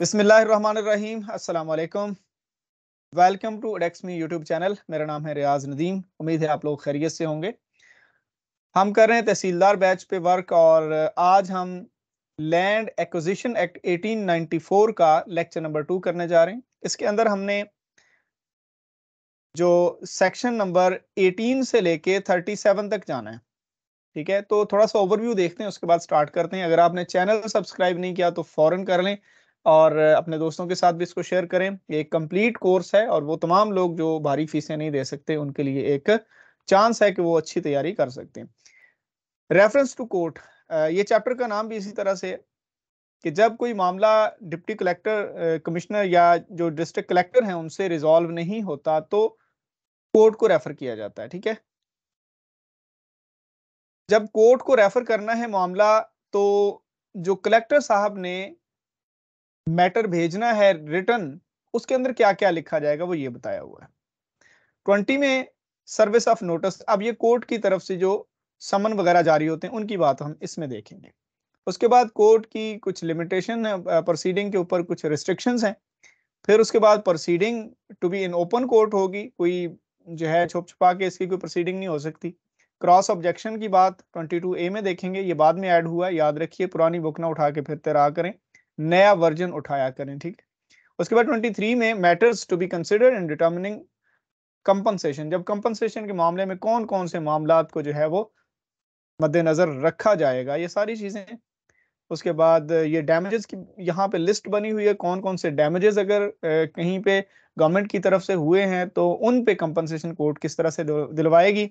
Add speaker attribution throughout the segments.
Speaker 1: बिसमीम अल्लाम welcome to एडेक्समी यूट्यूब चैनल मेरा नाम है रियाज नदीम उम्मीद है आप लोग खैरियत से होंगे हम कर रहे हैं तहसीलदार बैच पे वर्क और आज हम लैंड एक्विजिशन एक्ट 1894 का लेक्चर नंबर टू करने जा रहे हैं इसके अंदर हमने जो सेक्शन नंबर 18 से लेके 37 तक जाना है ठीक है तो थोड़ा सा ओवरव्यू देखते हैं उसके बाद स्टार्ट करते हैं अगर आपने चैनल सब्सक्राइब नहीं किया तो फॉरन कर लें और अपने दोस्तों के साथ भी इसको शेयर करें ये एक कंप्लीट कोर्स है और वो तमाम लोग जो भारी फीसें नहीं दे सकते उनके लिए एक चांस है कि वो अच्छी तैयारी कर सकते हैं रेफरेंस टू कोर्ट ये चैप्टर का नाम भी इसी तरह से है कि जब कोई मामला डिप्टी कलेक्टर कमिश्नर या जो डिस्ट्रिक्ट कलेक्टर हैं उनसे रिजॉल्व नहीं होता तो कोर्ट को रेफर किया जाता है ठीक है जब कोर्ट को रेफर करना है मामला तो जो कलेक्टर साहब ने मैटर भेजना है रिटर्न उसके अंदर क्या क्या लिखा जाएगा वो ये बताया हुआ है ट्वेंटी में सर्विस ऑफ नोटिस अब ये कोर्ट की तरफ से जो समन वगैरह जारी होते हैं उनकी बात हम इसमें देखेंगे उसके बाद कोर्ट की कुछ लिमिटेशन है प्रोसीडिंग के ऊपर कुछ रिस्ट्रिक्शंस हैं फिर उसके बाद proceeding to be in open court होगी कोई जो है छुप छुपा के इसकी कोई प्रोसीडिंग नहीं हो सकती क्रॉस ऑब्जेक्शन की बात 22 ए में देखेंगे ये बाद में ऐड हुआ याद रखिए पुरानी बुक ना उठा के फिर तैरा करें नया वर्जन उठाया करें ठीक उसके बाद 23 में matters to be consider in determining compensation जब कंपनसेशन के मामले में कौन कौन से मामला को जो है वो मद्देनजर रखा जाएगा ये सारी चीजें उसके बाद ये डैमेजेस की यहाँ पे लिस्ट बनी हुई है कौन कौन से डैमेजेस अगर कहीं पे गवर्नमेंट की तरफ से हुए हैं तो उन पे कंपनसेशन कोर्ट किस तरह से दिलवाएगी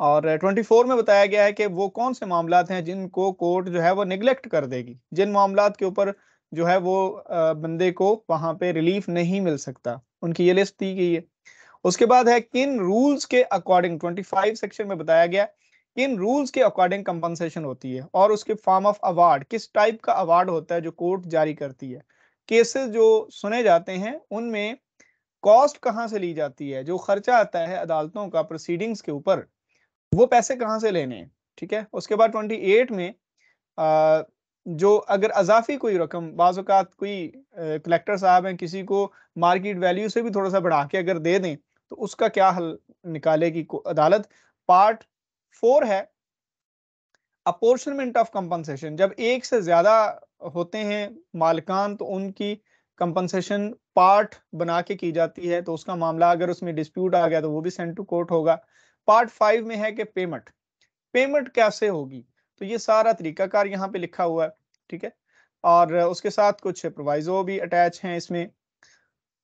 Speaker 1: और 24 में बताया गया है कि वो कौन से मामला हैं जिनको कोर्ट जो है वो निगलेक्ट कर देगी जिन मामला के ऊपर जो है वो बंदे को वहां पे रिलीफ नहीं मिल सकता उनकी ये लिस्ट दी गई है उसके बाद है किन रूल्स के अकॉर्डिंग 25 सेक्शन में बताया गया किन रूल्स के अकॉर्डिंग कंपनसेशन होती है और उसके फॉर्म ऑफ अवार्ड किस टाइप का अवार्ड होता है जो कोर्ट जारी करती है केसेस जो सुने जाते हैं उनमें कॉस्ट कहाँ से ली जाती है जो खर्चा आता है अदालतों का प्रोसीडिंग्स के ऊपर वो पैसे कहाँ से लेने हैं ठीक है उसके बाद ट्वेंटी एट में आ, जो अगर अजाफी कोई रकम बाज़ात कोई कलेक्टर साहब हैं किसी को मार्केट वैल्यू से भी थोड़ा सा बढ़ा के अगर दे दें तो उसका क्या हल निकालेगी अदालत पार्ट फोर है अपोर्शनमेंट ऑफ कंपनसेशन जब एक से ज़्यादा होते हैं मालकान तो उनकी कंपनसेशन पार्ट बना के की जाती है तो उसका मामला अगर उसमें डिस्प्यूट आ गया तो वो भी सेंट टू कोर्ट होगा पार्ट फाइव में है कि पेमेंट पेमेंट कैसे होगी तो ये सारा तरीकाकार यहाँ पे लिखा हुआ है ठीक है और उसके साथ कुछ प्रोवाइजो भी अटैच हैं इसमें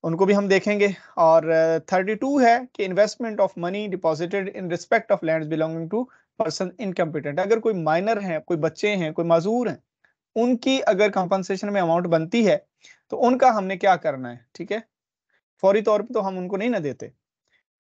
Speaker 1: उनको भी हम देखेंगे और 32 है कि investment of money deposited in respect of land belonging to person incompetent अगर कोई माइनर है कोई बच्चे हैं कोई मजूर हैं उनकी अगर कंपनसेशन में अमाउंट बनती है तो उनका हमने क्या करना है ठीक है फौरी तौर पर तो हम उनको नहीं ना देते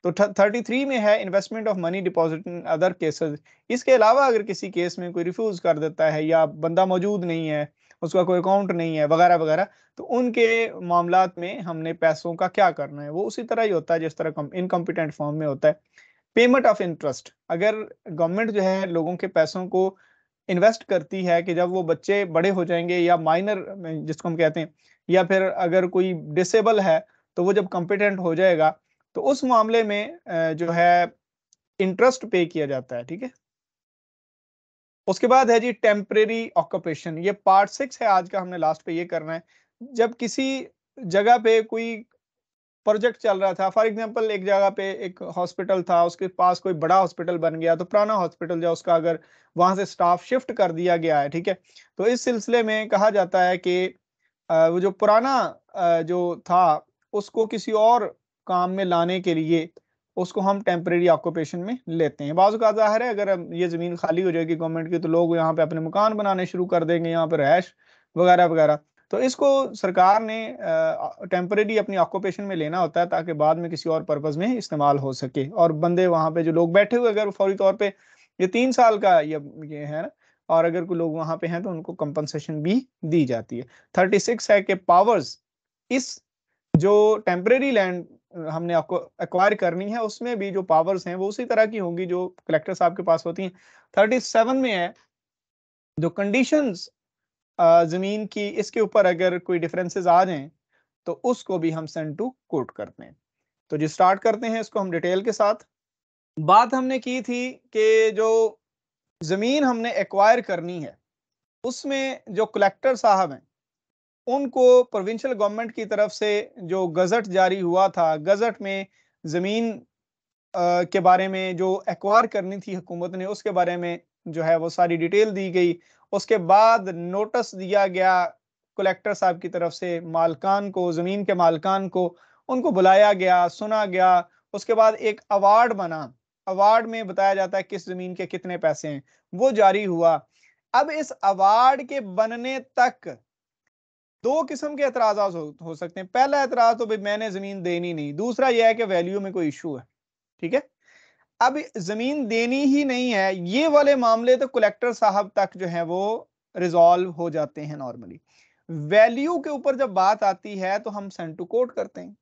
Speaker 1: तो थर्टी थ्री में है investment of money deposit in other cases इसके अलावा अगर किसी केस में कोई रिफ्यूज कर देता है या बंदा मौजूद नहीं है उसका कोई अकाउंट नहीं है वगैरह वगैरह तो उनके मामला में हमने पैसों का क्या करना है वो उसी तरह ही होता है जिस तरह इनकम्पिटेंट फॉर्म में होता है पेमेंट ऑफ इंटरेस्ट अगर गवर्नमेंट जो है लोगों के पैसों को इन्वेस्ट करती है कि जब वो बच्चे बड़े हो जाएंगे या माइनर जिसको हम कहते हैं या फिर अगर कोई डिसेबल है तो वो जब कॉम्पिटेंट हो जाएगा तो उस मामले में जो है इंटरेस्ट पे किया जाता है ठीक है उसके बाद है जी टेम्परेरी ऑक्यूपेशन ये पार्ट सिक्स है आज का हमने लास्ट पे ये करना है जब किसी जगह पे कोई प्रोजेक्ट चल रहा था फॉर एग्जांपल एक जगह पे एक हॉस्पिटल था उसके पास कोई बड़ा हॉस्पिटल बन गया तो पुराना हॉस्पिटल जो उसका अगर वहां से स्टाफ शिफ्ट कर दिया गया है ठीक है तो इस सिलसिले में कहा जाता है कि वो जो पुराना जो था उसको किसी और काम में लाने के लिए उसको हम टेम्परेरी ऑक्यूपेशन में लेते हैं बाजू का ज़ाहिर है अगर ये ज़मीन खाली हो जाएगी गवर्नमेंट की तो लोग यहाँ पे अपने मकान बनाने शुरू कर देंगे यहाँ पे रैश वगैरह वगैरह तो इसको सरकार ने टेम्परेरी अपनी ऑक्यूपेशन में लेना होता है ताकि बाद में किसी और पर्पज़ में इस्तेमाल हो सके और बंदे वहाँ पे जो लोग बैठे हुए अगर फौरी तौर पर ये तीन साल का ये ये है ना और अगर कोई लोग वहां पे हैं तो उनको कंपनसेशन भी दी जाती है थर्टी सिक्स है कि पावर्स इस जो टेम्परेरी लैंड हमने आपको एक्वायर करनी है उसमें भी जो पावर्स हैं वो उसी तरह की होंगी जो कलेक्टर साहब के पास होती हैं थर्टी सेवन में है जो कंडीशंस ज़मीन की इसके ऊपर अगर कोई डिफरेंसेस आ जाएं तो उसको भी हम सेंड टू कोर्ट करते हैं तो जो स्टार्ट करते हैं इसको हम डिटेल के साथ बात हमने की थी कि जो ज़मीन हमने एक्वायर करनी है उसमें जो कलेक्टर साहब हैं उनको प्रोविंशियल गवर्नमेंट की तरफ से जो गजट जारी हुआ था गजट में ज़मीन के बारे में जो एक्वायर करनी थी हुकूमत ने उसके बारे में जो है वो सारी डिटेल दी गई उसके बाद नोटिस दिया गया कलेक्टर साहब की तरफ से मालकान को ज़मीन के मालकान को उनको बुलाया गया सुना गया उसके बाद एक अवार्ड बना अवार्ड में बताया जाता है किस ज़मीन के कितने पैसे हैं वो जारी हुआ अब इस अवार्ड के बनने तक दो किस्म के एतराज हो, हो सकते हैं पहला एतराज तो भाई मैंने जमीन देनी नहीं दूसरा यह है कि वैल्यू में कोई इशू है ठीक है अब जमीन देनी ही नहीं है ये वाले मामले तो कलेक्टर साहब तक जो है वो रिजॉल्व हो जाते हैं नॉर्मली वैल्यू के ऊपर जब बात आती है तो हम सेंड टू कोर्ट करते हैं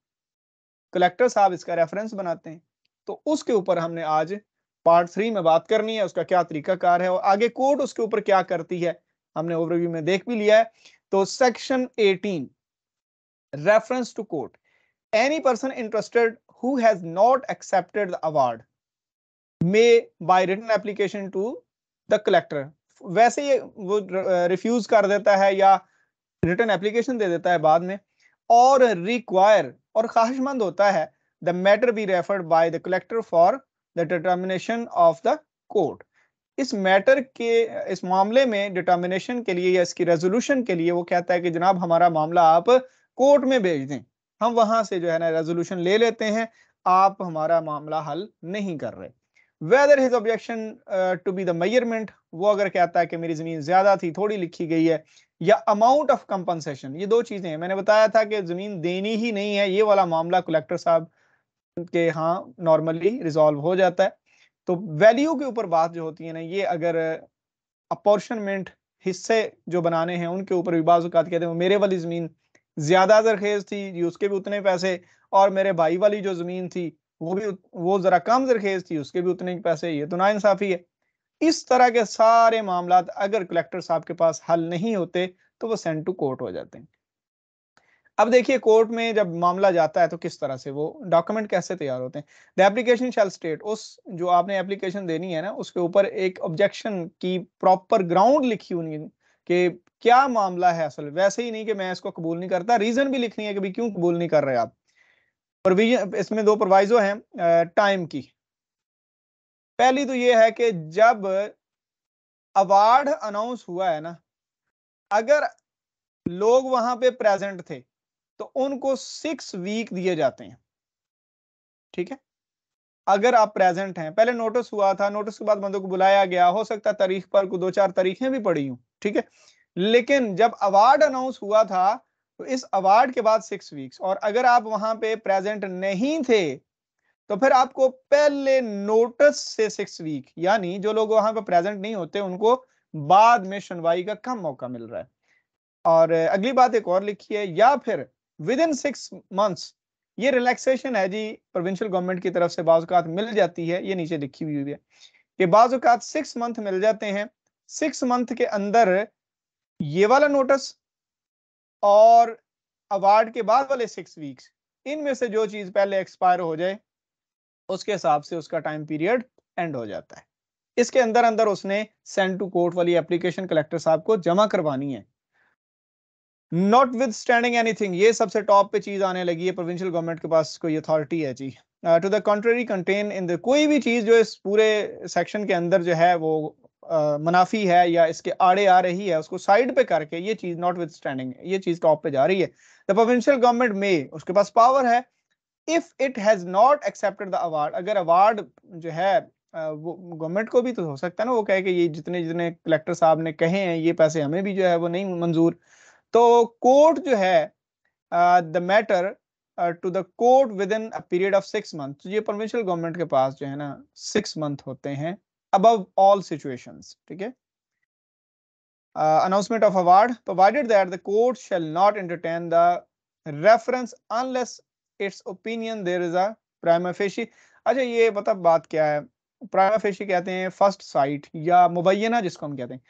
Speaker 1: कलेक्टर साहब इसका रेफरेंस बनाते हैं तो उसके ऊपर हमने आज पार्ट थ्री में बात करनी है उसका क्या तरीकाकार है और आगे कोर्ट उसके ऊपर क्या करती है हमने ओवरव्यू में देख भी लिया है तो section 18 reference to court any person interested who has not accepted award may by written application to the collector वैसे ये वो रिफ्यूज कर देता है या रिटर्न एप्लीकेशन दे देता है बाद में और रिक्वायर और ख्वाहिशमंद होता है the matter be referred by the collector for the determination of the court इस मैटर के इस मामले में डिटर्मिनेशन के लिए या इसकी रेजोल्यूशन के लिए वो कहता है कि जनाब हमारा मामला आप कोर्ट में भेज दें हम वहां से जो है ना रेजोल्यूशन ले लेते हैं आप हमारा मामला हल नहीं कर रहे whether his objection to be the measurement वो अगर कहता है कि मेरी जमीन ज्यादा थी थोड़ी लिखी गई है या अमाउंट ऑफ कंपनसेशन ये दो चीजें हैं मैंने बताया था कि जमीन देनी ही नहीं है ये वाला मामला कलेक्टर साहब के हाँ नॉर्मली रिजॉल्व हो जाता है तो वैल्यू के ऊपर बात जो होती है ना ये अगर अपॉर्शनमेंट हिस्से जो बनाने हैं उनके ऊपर भी बाज़ कहते हैं मेरे वाली ज़मीन ज़्यादा जरखेज़ थी उसके भी उतने पैसे और मेरे भाई वाली जो ज़मीन थी वो भी वो ज़रा कम जरखेज़ थी उसके भी उतने पैसे ये तो ना इंसाफी है इस तरह के सारे मामला अगर कलेक्टर साहब के पास हल नहीं होते तो वो सेंड टू कोर्ट हो जाते हैं अब देखिए कोर्ट में जब मामला जाता है तो किस तरह से वो डॉक्यूमेंट कैसे तैयार होते हैं द एप्लीकेशन शैल स्टेट उस जो आपने एप्लीकेशन देनी है ना उसके ऊपर एक ऑब्जेक्शन की प्रॉपर ग्राउंड लिखी होनी कि क्या मामला है असल वैसे ही नहीं कि मैं इसको कबूल नहीं करता रीजन भी लिखनी है कि क्यों कबूल नहीं कर रहे आप प्रोविजन इसमें दो प्रोवाइजो है टाइम की पहली तो ये है कि जब अवार्ड अनाउंस हुआ है ना अगर लोग वहां पे प्रेजेंट थे तो उनको सिक्स वीक दिए जाते हैं ठीक है अगर आप प्रेजेंट हैं पहले नोटिस हुआ था नोटिस के बाद बंदों को बुलाया गया हो सकता है तारीख पर को दो चार तारीखें भी पड़ी हूं ठीक है लेकिन जब अवार्ड अनाउंस हुआ था तो इस अवार्ड के बाद सिक्स वीक्स और अगर आप वहां पे प्रेजेंट नहीं थे तो फिर आपको पहले नोटिस से सिक्स वीक यानी जो लोग वहां पर प्रेजेंट नहीं होते उनको बाद में सुनवाई का कम मौका मिल रहा है और अगली बात एक और लिखी है या फिर विद इन सिक्स मंथ्स ये रिलैक्सेशन है जी प्रोविंशियल गवर्नमेंट की तरफ से बाज़ात मिल जाती है ये नीचे लिखी हुई है कि बाज़ात सिक्स मंथ मिल जाते हैं सिक्स मंथ के अंदर ये वाला नोटिस और अवार्ड के बाद वाले सिक्स वीक्स इनमें से जो चीज़ पहले एक्सपायर हो जाए उसके हिसाब से उसका टाइम पीरियड एंड हो जाता है इसके अंदर अंदर उसने सेंड टू कोर्ट वाली एप्लीकेशन कलेक्टर साहब को जमा करवानी है नॉट विद स्टैंडिंग एनीथिंग ये सबसे टॉप पे चीज आने लगी है प्रोविंशियल गवर्नमेंट के पास कोई अथॉरिटी है जी to the country contain in the कोई भी चीज जो इस पूरे सेक्शन के अंदर जो है वो uh, मुनाफी है या इसके आड़े आ रही है उसको साइड पे करके ये चीज नॉट विद स्टैंडिंग ये चीज टॉप पे जा रही है द प्रोविंशियल गवर्नमेंट में उसके पास पावर है if it has not accepted the award अगर अवार्ड जो है uh, वो गवर्नमेंट को भी तो हो सकता है ना वो कहे कि ये जितने जितने कलेक्टर साहब ने कहे हैं ये पैसे हमें भी जो है वो नहीं मंजूर uh, तो कोर्ट जो है the matter to the court within a period of six month ये प्रोविंशियल गवर्नमेंट के पास जो है ना सिक्स मंथ होते हैं अबव ऑल सिचुएशन ठीक है announcement of award provided that the court shall not entertain the reference unless its opinion there is a prima facie अच्छा ये मतलब बात क्या है प्राइमा फेशी कहते हैं फर्स्ट साइट या मुबैना जिसको हम कहते हैं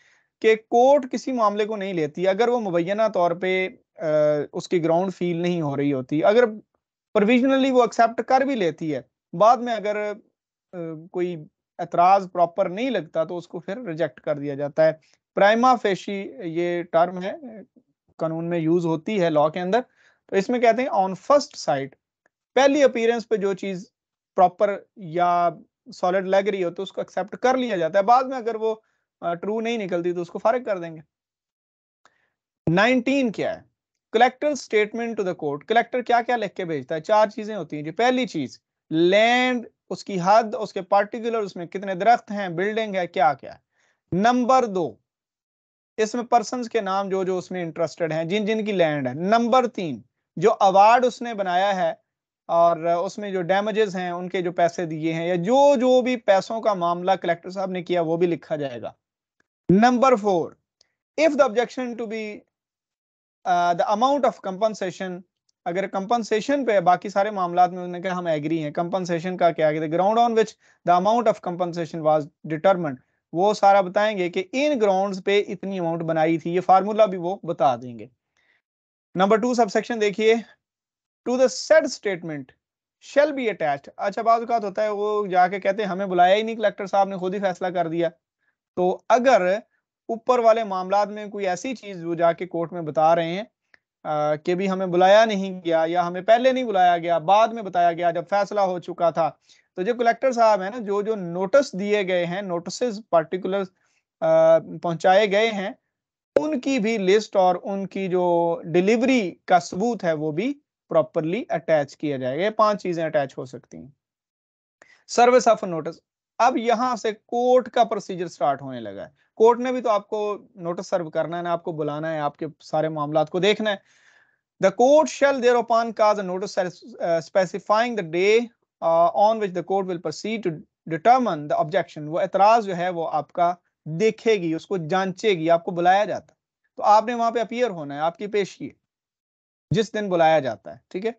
Speaker 1: कि कोर्ट किसी मामले को नहीं लेती अगर वो मुबैना तौर पर उसकी ग्राउंड फील नहीं हो रही होती अगर प्रोविजनली वो एक्सेप्ट कर भी लेती है बाद में अगर कोई एतराज प्रॉपर नहीं लगता तो उसको फिर रिजेक्ट कर दिया जाता है प्राइमा फेशी ये टर्म है कानून में यूज होती है लॉ के अंदर तो इसमें कहते हैं ऑन फर्स्ट साइट पहली अपीयरेंस पे जो चीज प्रॉपर या सॉलिड लग रही हो तो उसको एक्सेप्ट कर लिया जाता है बाद में अगर वो ट्रू नहीं निकलती तो उसको फारिग कर देंगे 19 क्या है collector statement to the court collector क्या क्या लिख के भेजता है चार चीजें होती हैं जो पहली चीज लैंड उसकी हद उसके पार्टिकुलर उसमें कितने दरख्त हैं बिल्डिंग है क्या क्या है नंबर दो इसमें पर्सन के नाम जो जो उसमें इंटरेस्टेड हैं जिन जिन की लैंड है नंबर तीन जो अवार्ड उसने बनाया है और उसमें जो डैमेजेस हैं उनके जो पैसे दिए हैं या जो जो भी पैसों का मामला कलेक्टर साहब ने किया वो भी लिखा जाएगा Number four, if the objection to be uh, the amount of compensation अगर कंपनसेशन पे बाकी सारे मामला में उन्होंने कहा हम एग्री हैं कंपनसेशन का क्या the ground on which the amount of compensation was determined वो सारा बताएंगे कि इन ग्राउंड्स पे इतनी अमाउंट बनाई थी ये फार्मूला भी वो बता देंगे नंबर टू सबसेक्शन देखिए to the said statement shall be attach अच्छा बात होता है वो जाके कहते हैं हमें बुलाया ही नहीं कलेक्टर साहब ने खुद ही फैसला कर दिया तो अगर ऊपर वाले मामला में कोई ऐसी चीज वो जाके कोर्ट में बता रहे हैं कि भी हमें बुलाया नहीं गया या हमें पहले नहीं बुलाया गया बाद में बताया गया जब फैसला हो चुका था तो जो कलेक्टर साहब है ना जो जो नोटिस दिए गए हैं नोटिस पर्टिकुलर पहुंचाए गए हैं उनकी भी लिस्ट और उनकी जो डिलीवरी का सबूत है वो भी प्रॉपरली अटैच किया जाएगा ये पांच चीजें अटैच हो सकती हैं सर्विस ऑफ नोटिस अब यहां से कोर्ट का प्रोसीजर स्टार्ट होने लगा है कोर्ट ने भी तो आपको नोटिस सर्व करना है ना आपको बुलाना है आपके सारे मामला को देखना है the court shall there upon cause notice specifying the day on which the court will proceed to determine the objection वो एतराज जो है वो आपका देखेगी उसको जांचेगी आपको बुलाया जाता तो आपने वहां पे अपियर होना है आपकी पेश है जिस दिन बुलाया जाता है ठीक है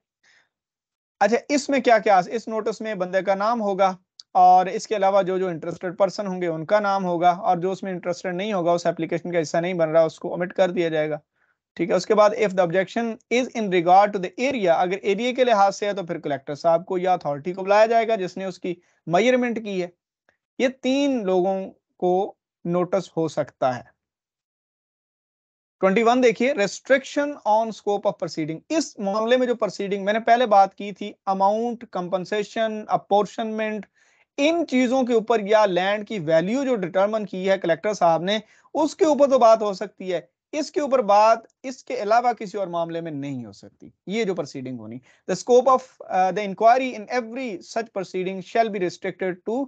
Speaker 1: अच्छा इसमें क्या क्या इस नोटिस में बंदे का नाम होगा और इसके अलावा जो जो इंटरेस्टेड पर्सन होंगे उनका नाम होगा और जो उसमें इंटरेस्टेड नहीं होगा उस एप्लीकेशन का हिस्सा नहीं बन रहा उसको ओमिट कर दिया जाएगा ठीक है उसके बाद if the objection is in regard to the area अगर एरिया के लिहाज से है तो फिर कलेक्टर साहब को या अथॉरिटी को बुलाया जाएगा जिसने उसकी मयरमेंट की है ये तीन लोगों को नोटिस हो सकता है 21 देखिए restriction on scope of proceeding इस मामले में जो प्रोसीडिंग मैंने पहले बात की थी अमाउंट कंपनसेशन अपोर्शनमेंट इन चीजों के ऊपर या लैंड की वैल्यू जो डिटर्मन की है कलेक्टर साहब ने उसके ऊपर तो बात हो सकती है इसके ऊपर बात इसके अलावा किसी और मामले में नहीं हो सकती ये जो प्रोसीडिंग होनी the scope of the inquiry in every such proceeding shall be restricted to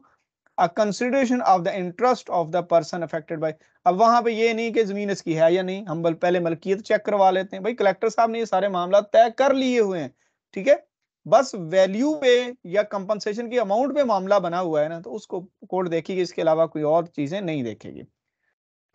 Speaker 1: a consideration of the interest of the person affected by अब वहां पे ये नहीं कि जमीन इसकी है या नहीं हम पहले मलकियत तो चेक करवा लेते हैं भाई कलेक्टर साहब ने ये सारे मामला तय कर लिए हुए हैं ठीक है थीके? बस वैल्यू पे या कंपनसेशन की अमाउंट पे मामला बना हुआ है ना तो उसको कोर्ट देखेगी इसके अलावा कोई और चीजें नहीं देखेगी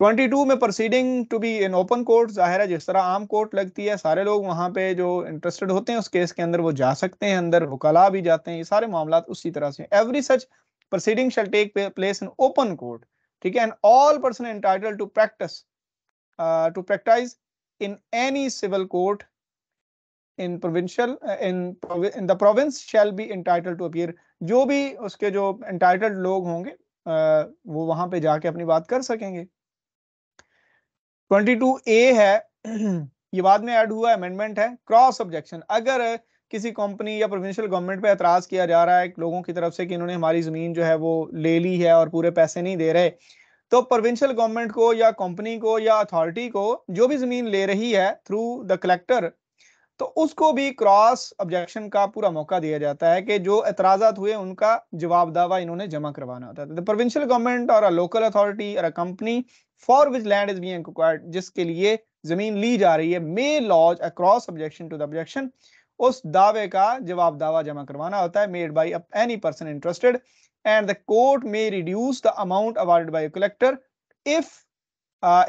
Speaker 1: 22 में proceeding to be in open court जाहिर है जिस तरह आम कोर्ट लगती है सारे लोग वहां पे जो इंटरेस्टेड होते हैं उस केस के अंदर वो जा सकते हैं अंदर वकला भी जाते हैं ये सारे मामला उसी तरह से every such proceeding shall take place in open court ठीक है and all person entitle to practice to practice in any civil court in provincial in in the province shall be entitle to appear जो भी उसके जो entitled लोग होंगे uh, वो वहां पे जाके अपनी बात कर सकेंगे 22 ए है ये बाद में ऐड हुआ अमेंडमेंट है क्रॉस ऑब्जेक्शन अगर किसी कंपनी या प्रोविंशियल गवर्नमेंट पे एतराज किया जा रहा है लोगों की तरफ से कि इन्होंने हमारी जमीन जो है वो ले ली है और पूरे पैसे नहीं दे रहे तो प्रोविंशियल गवर्नमेंट को या कंपनी को या अथॉरिटी को जो भी जमीन ले रही है थ्रू द कलेक्टर तो उसको भी क्रॉस ऑब्जेक्शन का पूरा मौका दिया जाता है कि जो एतराजात हुए उनका जवाब दावा इन्होंने जमा करवाना होता है प्रोविंशियल गवर्नमेंट और अ लोकल अथॉरिटी और a company for which land is being required जिसके लिए जमीन ली जा रही है may lodge a cross objection to the objection उस दावे का जवाब दावा जमा करवाना होता है made by any person interested and the court may reduce the amount awarded by collector if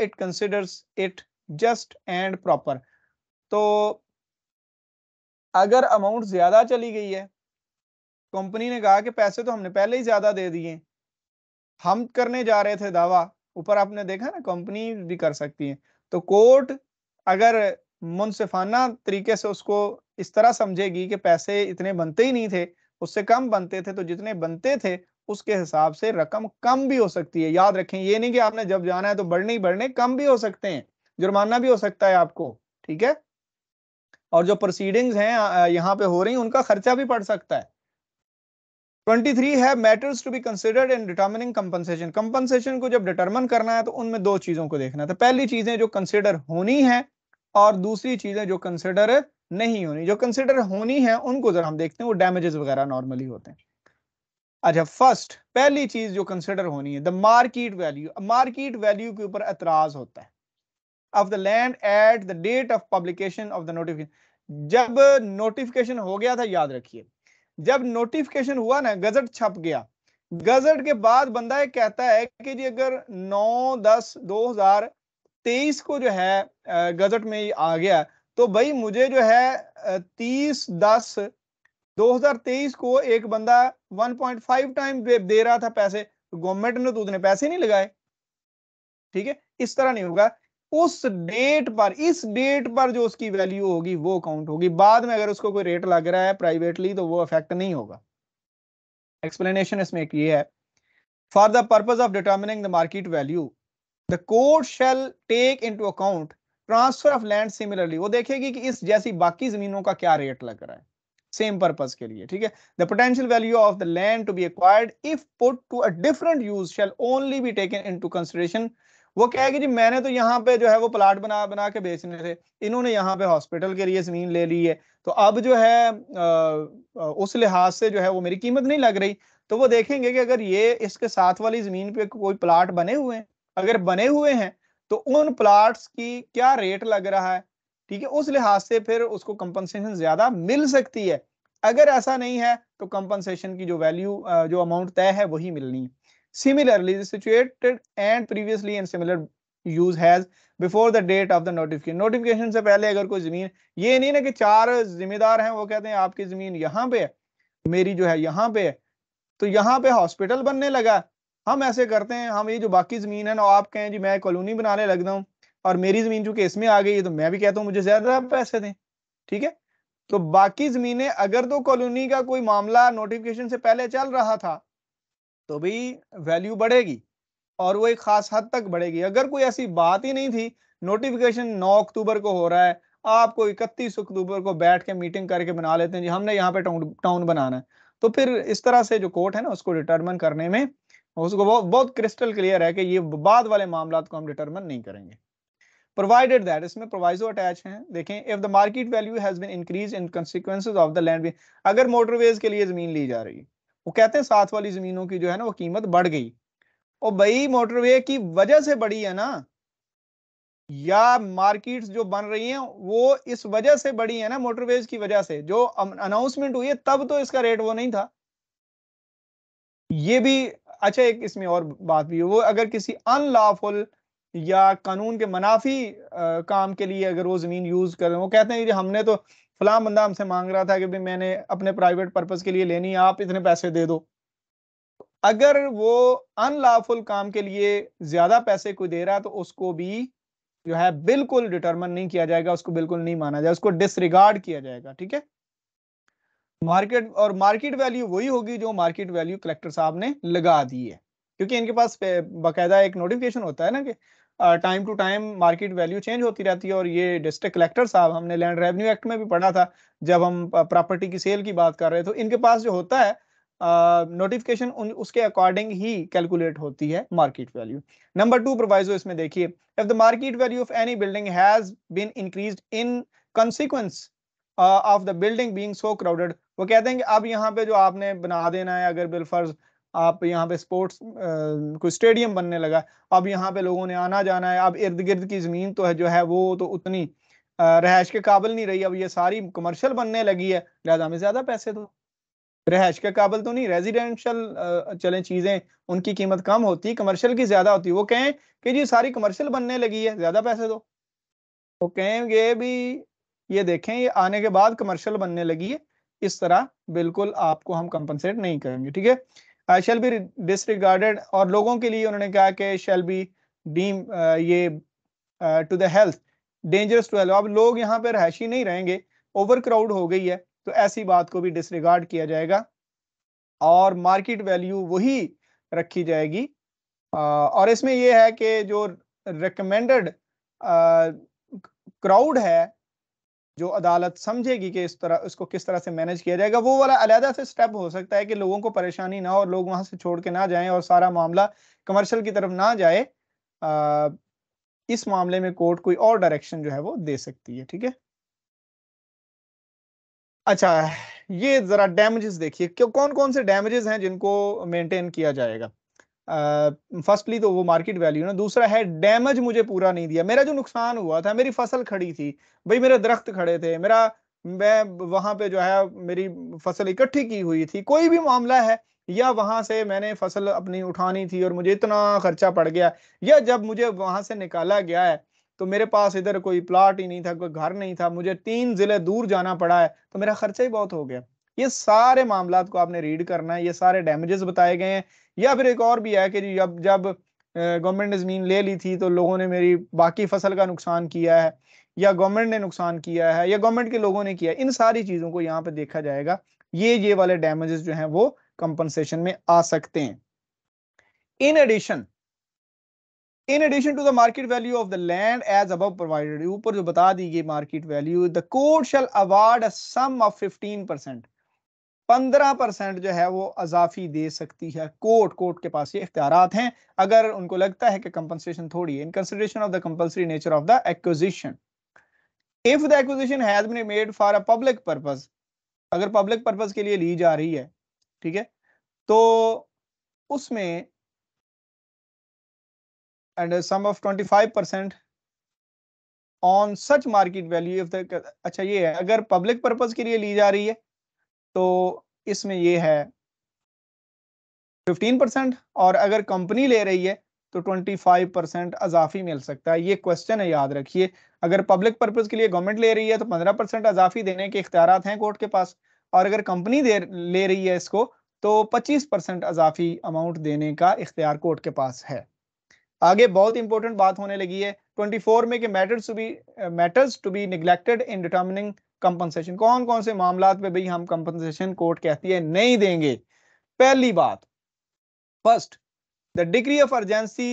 Speaker 1: it considers it just and proper तो अगर अमाउंट ज्यादा चली गई है कंपनी ने कहा कि पैसे तो हमने पहले ही ज्यादा दे दिए हम करने जा रहे थे दावा ऊपर आपने देखा ना कंपनी भी कर सकती है तो कोर्ट अगर मुनसिफाना तरीके से उसको इस तरह समझेगी कि पैसे इतने बनते ही नहीं थे उससे कम बनते थे तो जितने बनते थे उसके हिसाब से रकम कम भी हो सकती है याद रखें ये नहीं कि आपने जब जाना है तो बढ़ने ही बढ़ने कम भी हो सकते हैं जुर्माना भी हो सकता है आपको ठीक है और जो प्रोसीडिंग्स हैं यहाँ पे हो रही उनका खर्चा भी पड़ सकता है 23 है matters to be considered in determining compensation compensation को जब डिटर्मन करना है तो उनमें दो चीजों को देखना है तो पहली चीजें जो कंसिडर होनी है और दूसरी चीजें जो कंसिडर नहीं होनी जो कंसिडर होनी है उनको जरा हम देखते हैं वो डैमेजेस वगैरह नॉर्मली होते हैं अच्छा फर्स्ट पहली चीज जो कंसिडर होनी है the market value market value के ऊपर एतराज होता है of the land at the date of publication of the notification जब नोटिफिकेशन हो गया था याद रखिए जब नोटिफिकेशन हुआ ना गजट छप गया गजट के बाद बंदा एक कहता है कि जी अगर 9 दस 2023 को जो है गजट में आ गया तो भाई मुझे जो है 30 दस 2023 को एक बंदा 1.5 टाइम दे रहा था पैसे गवर्नमेंट ने तो उतने पैसे नहीं लगाए ठीक है इस तरह नहीं होगा उस डेट पर इस डेट पर जो उसकी वैल्यू होगी वो काउंट होगी बाद में अगर उसको कोई रेट लग रहा है प्राइवेटली तो वो अफेक्ट नहीं होगा एक्सप्लेनेशन इसमें एक ये है for the purpose of determining the market value the court shall take to account transfer of land similarly वो देखेगी कि इस जैसी बाकी जमीनों का क्या रेट लग रहा है सेम पर्पज के लिए ठीक है the potential value of the land to be acquired if put to a different use shall only be taken to consideration वो कहेगी जी मैंने तो यहाँ पे जो है वो प्लाट बना बना के बेचने थे इन्होंने यहाँ पे हॉस्पिटल के लिए ज़मीन ले ली है तो अब जो है उस लिहाज से जो है वो मेरी कीमत नहीं लग रही तो वो देखेंगे कि अगर ये इसके साथ वाली ज़मीन पे कोई प्लाट बने हुए हैं अगर बने हुए हैं तो उन प्लाट्स की क्या रेट लग रहा है ठीक है उस लिहाज से फिर उसको कंपनसेशन ज़्यादा मिल सकती है अगर ऐसा नहीं है तो कंपनसेशन की जो वैल्यू जो अमाउंट तय है वही मिलनी है Similarly, the situated and previously and similar use has before the date of the notification. Notification से पहले अगर कोई जमीन ये नहीं ना कि चार जिम्मेदार हैं वो कहते हैं आपकी जमीन यहाँ पे है मेरी जो है यहाँ पे है तो यहाँ पे हॉस्पिटल बनने लगा हम ऐसे करते हैं हम ये जो बाकी जमीन है ना आप कहें जी मैं कॉलोनी बनाने लगता हूँ और मेरी जमीन चूंकि इसमें आ गई है तो मैं भी कहता हूँ मुझे ज्यादा पैसे दें ठीक है तो बाकी जमीनें अगर तो कॉलोनी का कोई मामला नोटिफिकेशन से पहले चल रहा था तो भी वैल्यू बढ़ेगी और वो एक खास हद तक बढ़ेगी अगर कोई ऐसी बात ही नहीं थी नोटिफिकेशन 9 अक्टूबर को हो रहा है आपको 31 अक्टूबर को बैठ के मीटिंग करके बना लेते हैं जी हमने यहाँ पे टाउन टाउन बनाना है तो फिर इस तरह से जो कोर्ट है ना उसको डिटर्मन करने में उसको बहुत बहुत क्रिस्टल क्लियर है कि ये बाद वाले मामला को हम डिटर्मन नहीं करेंगे provided that इसमें proviso attach हैं देखें if the market value has been increased in consequences of the land अगर motorways के लिए जमीन ली जा रही है वो कहते हैं साथ वाली जमीनों की जो है ना वो कीमत बढ़ गई और भाई मोटरवे की वजह से बढ़ी है ना या मार्केट्स जो बन रही हैं वो इस वजह से बढ़ी है ना मोटरवेज की वजह से जो अनाउंसमेंट हुई है तब तो इसका रेट वो नहीं था ये भी अच्छा एक इसमें और बात भी है वो अगर किसी अनलॉफुल या कानून के मुनाफी काम के लिए अगर वो जमीन यूज करें वो कहते हैं हमने तो फलाम बंदा हमसे मांग रहा था कि भाई मैंने अपने प्राइवेट पर्पज के लिए लेनी आप इतने पैसे दे दो अगर वो अनलाफुल काम के लिए ज्यादा पैसे कोई दे रहा है तो उसको भी जो है बिल्कुल डिटर्मन नहीं किया जाएगा उसको बिल्कुल नहीं माना जाएगा उसको डिसरिगार्ड किया जाएगा ठीक है मार्केट और मार्केट वैल्यू वही होगी जो मार्केट वैल्यू कलेक्टर साहब ने लगा दी है क्योंकि इनके पास बाकायदा एक नोटिफिकेशन होता है ना कि time to time market value change होती रहती है और ये डिस्ट्रिक्ट कलेक्टर साहब हमने लैंड रेवेन्यू एक्ट में भी पढ़ा था जब हम प्रॉपर्टी की सेल की बात कर रहे थे तो इनके पास जो होता है नोटिफिकेशन uh, उसके अकॉर्डिंग ही कैलकुलेट होती है market value number two proviso इसमें देखिए if the market value of any building has been increase in consequence of the building being so crowded वो कहते हैं कि अब यहाँ पे जो आपने बना देना है अगर बिलफर्ज आप यहाँ पे स्पोर्ट्स कोई स्टेडियम बनने लगा अब यहाँ पे लोगों ने आना जाना है अब इर्द गिर्द की ज़मीन तो है जो है वो तो उतनी रहायश के काबल नहीं रही अब ये सारी कमर्शियल बनने लगी है लिहाजा में ज़्यादा पैसे दो तो, रहायश के काबल तो नहीं रेजिडेंशियल चले चीज़ें उनकी कीमत कम होती कमर्शियल की ज़्यादा होती वो कहें कि जी सारी कमर्शियल बनने लगी है ज़्यादा पैसे दो वो कहेंगे भी ये देखें ये आने के बाद कमर्शियल बनने लगी है इस तरह बिल्कुल आपको हम कंपनसेट नहीं करेंगे ठीक है शेल बी डिसरिगार्डेड और लोगों के लिए उन्होंने कहा कि शेल बी डीम ये to the health dangerous to health अब लोग यहाँ पर रहायशी नहीं रहेंगे ओवर क्राउड हो गई है तो ऐसी बात को भी डिसरिगार्ड किया जाएगा और मार्केट वैल्यू वही रखी जाएगी uh, और इसमें यह है कि जो रिकमेंडेड क्राउड uh, है जो अदालत समझेगी कि इस तरह उसको किस तरह से मैनेज किया जाएगा वो वाला अलहदा से स्टेप हो सकता है कि लोगों को परेशानी ना हो और लोग वहां से छोड़ के ना जाएं और सारा मामला कमर्शियल की तरफ ना जाए आ, इस मामले में कोर्ट कोई और डायरेक्शन जो है वो दे सकती है ठीक है अच्छा ये जरा डैमेजेस देखिए कौन कौन से डैमेजेस हैं जिनको मेंटेन किया जाएगा फर्स्टली तो वो मार्केट वैल्यू ना दूसरा है डैमेज मुझे पूरा नहीं दिया मेरा जो नुकसान हुआ था मेरी फसल खड़ी थी भाई मेरे दरख्त खड़े थे मेरा मैं वहां पे जो है मेरी फसल इकट्ठी की हुई थी कोई भी मामला है या वहां से मैंने फसल अपनी उठानी थी और मुझे इतना खर्चा पड़ गया या जब मुझे वहां से निकाला गया है तो मेरे पास इधर कोई प्लाट ही नहीं था कोई घर नहीं था मुझे तीन जिले दूर जाना पड़ा है तो मेरा खर्चा ही बहुत हो गया ये सारे मामला को आपने रीड करना है ये सारे डैमेजेस बताए गए हैं या फिर एक और भी है कि जब जब गवर्नमेंट ने ज़मीन ले ली थी तो लोगों ने मेरी बाकी फसल का नुकसान किया है या गवर्नमेंट ने नुकसान किया है या गवर्नमेंट के लोगों ने किया इन सारी चीज़ों को यहाँ पे देखा जाएगा ये ये वाले डैमेजेस जो हैं वो कंपनसेशन में आ सकते हैं in addition in addition to the market value of the land as अब प्रोवाइडेड ऊपर जो बता दी गई market value the court shall award sum of percent पंद्रह परसेंट जो है वो अजाफी दे सकती है कोर्ट कोर्ट के पास ये इख्तियार हैं अगर उनको लगता है कि कंपनसेशन थोड़ी है in consideration of the compulsory nature of the acquisition if the acquisition has been made for a public purpose अगर पब्लिक पर्पज के लिए ली जा रही है ठीक है तो उसमें and sum of 25 percent on such market value अच्छा ये है अगर पब्लिक पर्पज के लिए ली जा रही है तो इसमें ये है 15 परसेंट और अगर कंपनी ले रही है तो 25 परसेंट अजाफी मिल सकता है ये क्वेश्चन है याद रखिए अगर पब्लिक पर्पज के लिए गवर्नमेंट ले रही है तो 15 परसेंट अजाफी देने के इख्तियार हैं कोर्ट के पास और अगर कंपनी दे ले रही है इसको तो 25 परसेंट अजाफी अमाउंट देने का इख्तियार कोर्ट के पास है आगे बहुत इंपॉर्टेंट बात होने लगी है फोर में matters to be matters to be neglected in determining compensation कौन कौन से मामला पे भाई हम कंपनसेशन कोर्ट कहती है नहीं देंगे पहली बात first the degree of urgency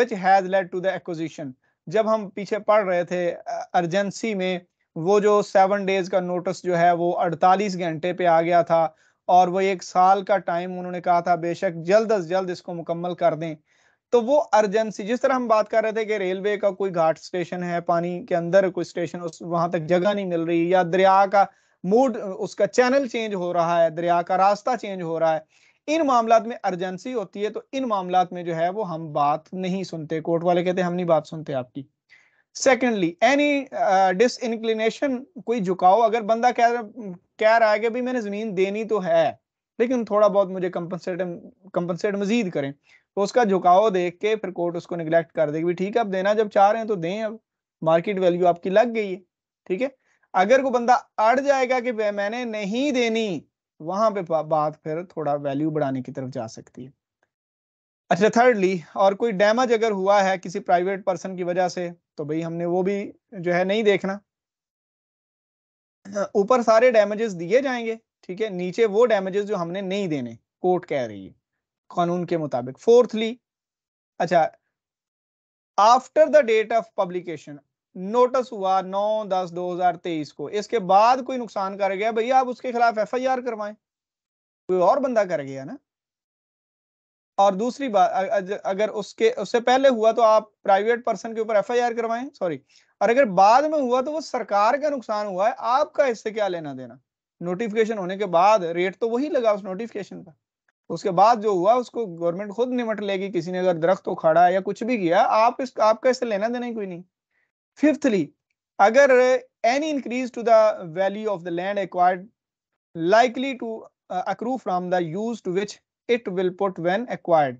Speaker 1: which has led to the acquisition जब हम पीछे पढ़ रहे थे अर्जेंसी में वो जो सेवन डेज का नोटिस जो है वो 48 घंटे पे आ गया था और वो एक साल का टाइम उन्होंने कहा था बेशक जल्द अज जल्द इसको मुकम्मल कर दें तो वो अर्जेंसी जिस तरह हम बात कर रहे थे कि रेलवे का कोई घाट स्टेशन है पानी के अंदर कोई स्टेशन उस वहां तक जगह नहीं मिल रही या दरिया का मूड उसका चैनल चेंज हो रहा है दरिया का रास्ता चेंज हो रहा है इन मामला में अर्जेंसी होती है तो इन मामला में जो है वो हम बात नहीं सुनते कोर्ट वाले कहते हम नहीं बात सुनते आपकी सेकेंडली एनी डिस कोई झुकाओ अगर बंदा कह कह रहा है कि भाई मैंने जमीन देनी तो है लेकिन थोड़ा बहुत मुझे कंपनसेट कंपनसेट मजीद करें तो उसका झुकाव देख के फिर कोर्ट उसको निगलेक्ट कर देगी ठीक है अब देना जब चाह रहे हैं तो दें अब मार्केट वैल्यू आपकी लग गई है ठीक है अगर वो बंदा अड़ जाएगा कि मैंने नहीं देनी वहां पे बात फिर थोड़ा वैल्यू बढ़ाने की तरफ जा सकती है अच्छा थर्डली और कोई डैमेज अगर हुआ है किसी प्राइवेट पर्सन की वजह से तो भाई हमने वो भी जो है नहीं देखना ऊपर सारे डैमेजेस दिए जाएंगे ठीक है नीचे वो डैमेजेस जो हमने नहीं देने कोर्ट कह रही है कानून के मुताबिक फोर्थली अच्छा after the date of publication notice हुआ 9 दस 2023 को इसके बाद कोई नुकसान कर गया भैया आप उसके खिलाफ एफ आई आर करवाएं कोई और बंदा कर गया ना और दूसरी बात अगर उसके उससे पहले हुआ तो आप प्राइवेट पर्सन के ऊपर एफ आई आर करवाएं सॉरी और अगर बाद में हुआ तो वो सरकार का नुकसान हुआ है आपका इससे क्या लेना देना नोटिफिकेशन होने के बाद रेट तो वही लगा उस नोटिफिकेशन का उसके बाद जो हुआ उसको गवर्नमेंट खुद निमट लेगी किसी ने अगर दरख्त उखाड़ा या कुछ भी किया आप इस आपका इससे लेना देना ही कोई नहीं फिफ्थली अगर any increase to the value of the land acquired likely to accrue from the use to which it will put when acquired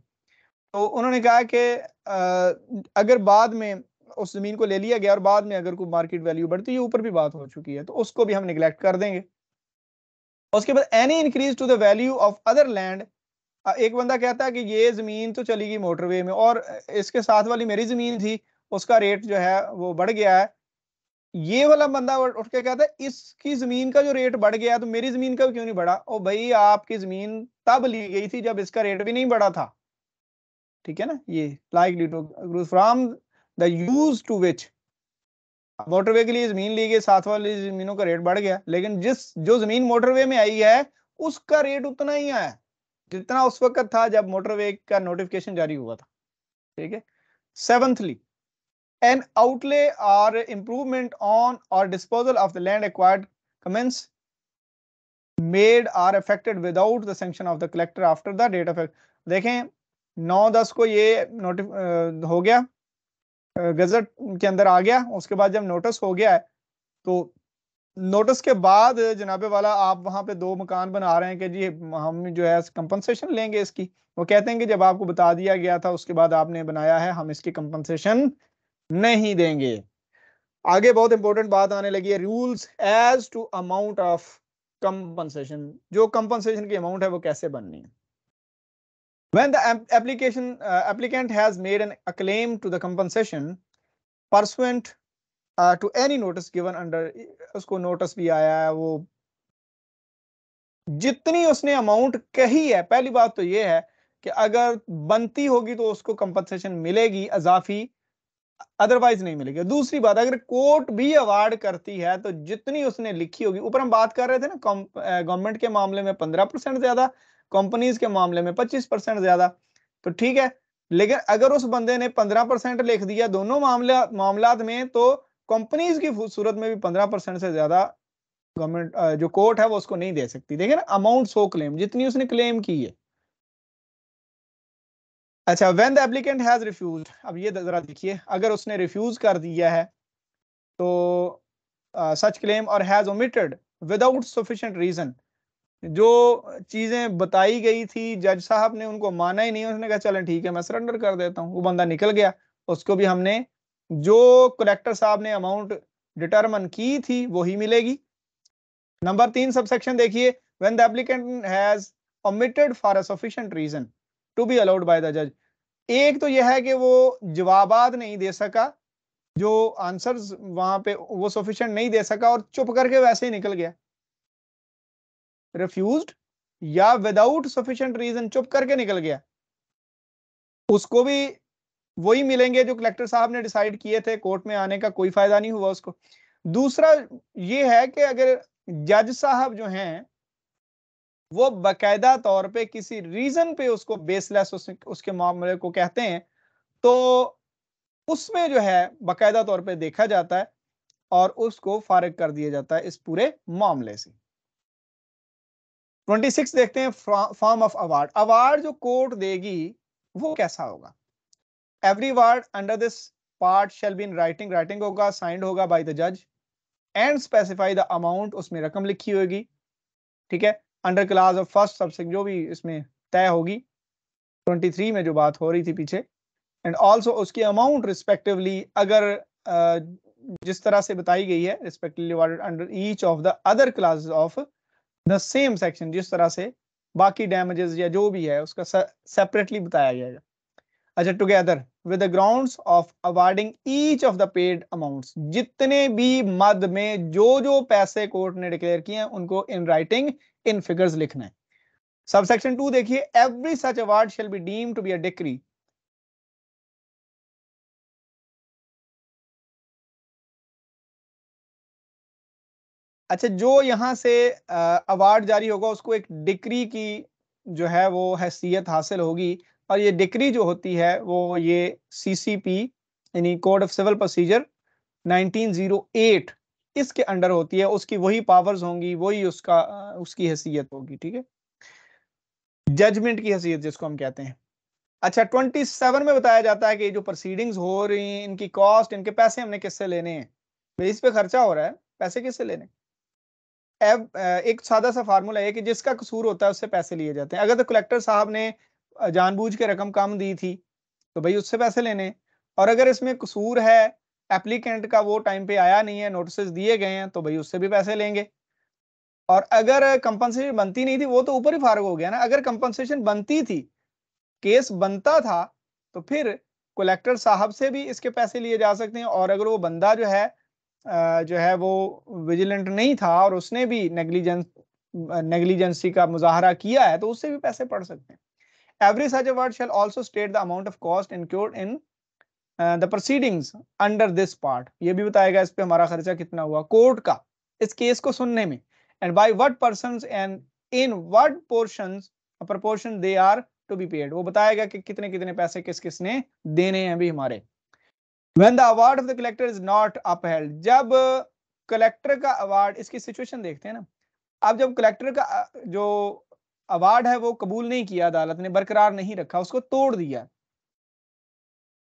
Speaker 1: तो उन्होंने कहा कि uh, अगर बाद में उस जमीन को ले लिया गया और बाद में अगर कोई मार्केट वैल्यू बढ़ती है ऊपर भी बात हो चुकी है तो उसको भी हम निगलेक्ट कर देंगे उसके बाद any increase to the value of other land एक बंदा कहता है कि ये जमीन तो चली गई मोटरवे में और इसके साथ वाली मेरी जमीन थी उसका रेट जो है वो बढ़ गया है ये वाला बंदा उठ के कहता है इसकी जमीन का जो रेट बढ़ गया तो मेरी जमीन का क्यों नहीं बढ़ा ओ भाई आपकी जमीन तब ली गई थी जब इसका रेट भी नहीं बढ़ा था ठीक है ना ये like from the use to which motorway के लिए जमीन ली गई साथ वाली जमीनों का रेट बढ़ गया लेकिन जिस जो जमीन मोटरवे में आई है उसका रेट उतना ही आया जितना उस वक्त था जब मोटरवे का नोटिफिकेशन जारी हुआ था ठीक है seventhly an outlay or improvement on or disposal of the land acquired commenced made or effected without the sanction of the collector after the date of देखें नौ दस को ये नोटिफ हो गया गजट के अंदर आ गया उसके बाद जब नोटिस हो गया है तो नोटिस के बाद जनाबे वाला आप वहां पे दो मकान बना रहे हैं कि जी हम जो है कंपनसेशन लेंगे इसकी वो कहते हैं कि जब आपको बता दिया गया था उसके बाद आपने बनाया है हम इसकी कंपनसेशन नहीं देंगे आगे बहुत इंपॉर्टेंट बात आने लगी है rules as to amount of compensation जो कंपनसेशन की अमाउंट है वो कैसे बननी है when the application uh, applicant has made an claim to the compensation pursuant to any notice given under उसको नोटिस भी आया है वो जितनी उसने अमाउंट कही है पहली बात तो ये है कि अगर बनती होगी तो उसको कंपनसेशन मिलेगी अजाफी अदरवाइज नहीं मिलेगी दूसरी बात अगर कोर्ट भी अवार्ड करती है तो जितनी उसने लिखी होगी ऊपर हम बात कर रहे थे ना गवर्नमेंट के मामले में पंद्रह परसेंट ज्यादा कंपनीज के मामले में पच्चीस परसेंट ज्यादा तो ठीक है लेकिन अगर उस बंदे ने पंद्रह परसेंट लिख दिया दोनों मामला मामला में तो कंपनीज की सूरत में भी पंद्रह परसेंट से ज्यादा गवर्नमेंट जो कोर्ट है वो उसको नहीं दे सकती देखिए ना अमाउंट सो क्लेम जितनी उसने क्लेम की है अच्छा when the applicant has refused अब ये जरा देखिए अगर उसने रिफ्यूज कर दिया है तो such claim or has omitted without sufficient reason जो चीजें बताई गई थी जज साहब ने उनको माना ही नहीं उसने कहा चलें ठीक है मैं सरेंडर कर देता हूँ वो बंदा निकल गया उसको भी हमने जो कलेक्टर साहब ने अमाउंट डिटर्मन की थी वही मिलेगी नंबर तीन सबसेक्शन देखिए when the applicant has omitted for a sufficient reason to be allowed by the जज एक तो यह है कि वो जवाब नहीं दे सका जो आंसर्स वहां पे वो सफिशिएंट नहीं दे सका और चुप करके वैसे ही निकल गया रिफ्यूज या विदाउट सफिशिएंट रीजन चुप करके निकल गया उसको भी वही मिलेंगे जो कलेक्टर साहब ने डिसाइड किए थे कोर्ट में आने का कोई फायदा नहीं हुआ उसको दूसरा ये है कि अगर जज साहब जो हैं वो बकायदा तौर पे किसी रीजन पे उसको बेसलेस उस, उसके मामले को कहते हैं तो उसमें जो है बकायदा तौर पे देखा जाता है और उसको फारग कर दिया जाता है इस पूरे मामले से 26 देखते हैं फॉर्म ऑफ अवार्ड अवार्ड जो कोर्ट देगी वो कैसा होगा every word under this part shall been writing writing होगा साइंड होगा बाई द जज एंड स्पेसिफाई द अमाउंट उसमें रकम लिखी होगी ठीक है under clause of first subsection जो भी इसमें तय होगी 23 में जो बात हो रही थी पीछे एंड ऑल्सो उसकी अमाउंट रिस्पेक्टिवली अगर जिस तरह से बताई गई है respectively under each of the other clause of the same section जिस तरह से बाकी डैमेजेस या जो भी है उसका सेपरेटली बताया जाएगा अच्छा together with the grounds of awarding each of the paid amounts जितने भी मद में जो जो पैसे कोर्ट ने डिक्लेयर किए हैं उनको इन राइटिंग इन फिगर्स लिखना है सब सेक्शन टू देखिए every such award shall be deemed to be a decree अच्छा जो यहां से अवार्ड जारी होगा उसको एक डिक्री की जो है वो हैसियत हासिल होगी और ये डिक्री जो होती है वो ये सीसीपी यानी कोड ऑफ सिविल प्रोसीजर 1908 इसके अंडर होती है उसकी वही पावर्स होंगी वही उसका उसकी हैसियत होगी ठीक है जजमेंट की हैसियत जिसको हम कहते हैं अच्छा 27 में बताया जाता है कि जो प्रोसीडिंग्स हो रही हैं इनकी कॉस्ट इनके पैसे हमने किससे लेने हैं बेस पे खर्चा हो रहा है पैसे किससे लेने एक सादा सा फार्मूला है कि जिसका कसूर होता है उससे पैसे लिए जाते हैं अगर तो कलेक्टर साहब ने जानबूझ के रकम कम दी थी तो भाई उससे पैसे लेने और अगर इसमें कसूर है एप्लीकेंट का वो टाइम पे आया नहीं है नोटिस दिए गए हैं तो भाई उससे भी पैसे लेंगे और अगर कंपनसेशन बनती नहीं थी वो तो ऊपर ही फारग हो गया ना अगर कंपनसेशन बनती थी केस बनता था तो फिर कलेक्टर साहब से भी इसके पैसे लिए जा सकते हैं और अगर वो बंदा जो है जो है वो विजिलेंट नहीं था और उसने भी नेग्लिजेंस नेग्लिजेंसी का मुजाहरा किया है तो उससे भी पैसे पड़ सकते हैं Every such award shall also state the amount of cost incurred in the proceedings under this part ये भी बताएगा इस पे हमारा खर्चा कितना हुआ कोर्ट का इस केस को सुनने में and by what person and in what portion proportion they are to be paid वो बताएगा कि कितने कितने पैसे किस किस ने देने हैं अभी हमारे when the award of the collector is not upheld जब कलेक्टर का अवार्ड इसकी सिचुएशन देखते हैं ना अब जब कलेक्टर का जो अवार्ड है वो कबूल नहीं किया अदालत ने बरकरार नहीं रखा उसको तोड़ दिया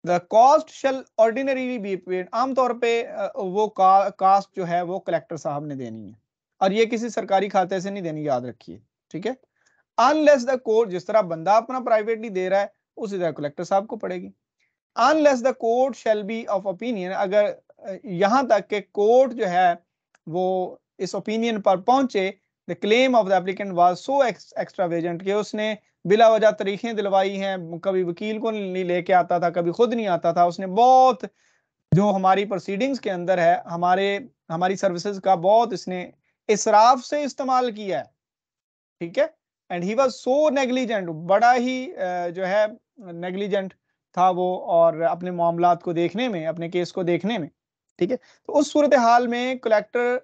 Speaker 1: the cost shall ordinarily be paid आमतौर पर वो कास्ट जो है वो कलेक्टर साहब ने देनी है और ये किसी सरकारी खाते से नहीं देनी याद रखिए ठीक है अनलेस द कोर्ट जिस तरह बंदा अपना प्राइवेटली दे रहा है उसी तरह कलेक्टर साहब को पड़ेगी unless the court shall be of opinion अगर यहां तक के कोर्ट जो है वो इस ओपिनियन पर पहुंचे the claim of the applicant was so extravagant कि उसने बिला वजह तरीकें दिलवाई हैं कभी वकील को नहीं लेके आता था कभी खुद नहीं आता था उसने बहुत जो हमारी प्रोसीडिंग्स के अंदर है हमारे हमारी सर्विसेज का बहुत इसने इसराफ से इस्तेमाल किया है ठीक है and he was so negligent बड़ा ही जो है नेग्लिजेंट था वो और अपने मामला को देखने में अपने केस को देखने में ठीक है तो उस सूरत हाल में collector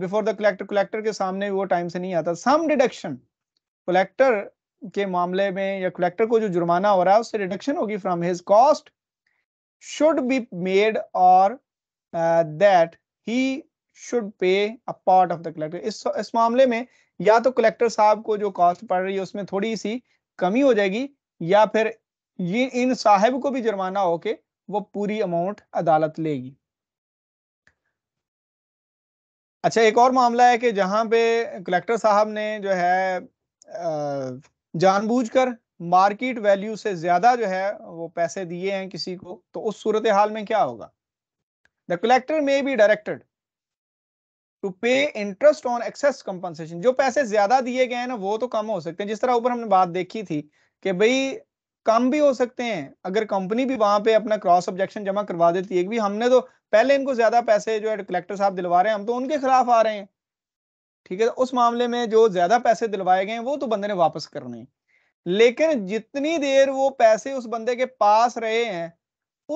Speaker 1: before the collector collector के सामने वो टाइम से नहीं आता सम डिडक्शन कलेक्टर के मामले में या कलेक्टर को जो जुर्माना हो रहा है उससे डिडक्शन होगी from his cost should be made or that he should pay a part of the collector इस मामले में या तो कलेक्टर साहब को जो कॉस्ट पड़ रही है उसमें थोड़ी सी कमी हो जाएगी या फिर ये इन साहब को भी जुर्माना होके वो पूरी अमाउंट अदालत लेगी अच्छा एक और मामला है कि जहां पे कलेक्टर साहब ने जो है जानबूझकर मार्केट वैल्यू से ज्यादा जो है वो पैसे दिए हैं किसी को तो उस सूरत हाल में क्या होगा the collector may be directed to pay interest on excess compensation जो पैसे ज्यादा दिए गए हैं ना वो तो कम हो सकते हैं जिस तरह ऊपर हमने बात देखी थी कि भाई कम भी हो सकते हैं अगर कंपनी भी वहां पे अपना क्रॉस ऑब्जेक्शन जमा करवा देती है कि हमने तो पहले इनको ज्यादा पैसे जो है कलेक्टर साहब दिलवा रहे हैं हम तो उनके खिलाफ आ रहे हैं ठीक है उस मामले में जो ज्यादा पैसे दिलवाए गए हैं वो तो बंदे ने वापस करने लेकिन जितनी देर वो पैसे उस बंदे के पास रहे हैं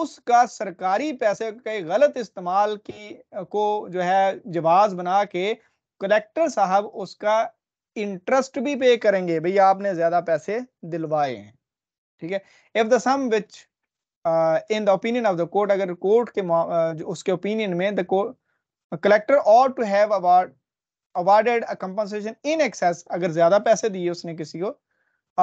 Speaker 1: उसका सरकारी पैसे के गलत इस्तेमाल की को जो है जवाब बना के कलेक्टर साहब उसका इंटरेस्ट भी पे करेंगे भैया आपने ज्यादा पैसे दिलवाए हैं ठीक है if the sum which in the opinion of the court अगर कोर्ट के uh, उसके ओपिनियन में the court collector ought to have award awarded a compensation in excess अगर ज्यादा पैसे दिए उसने किसी को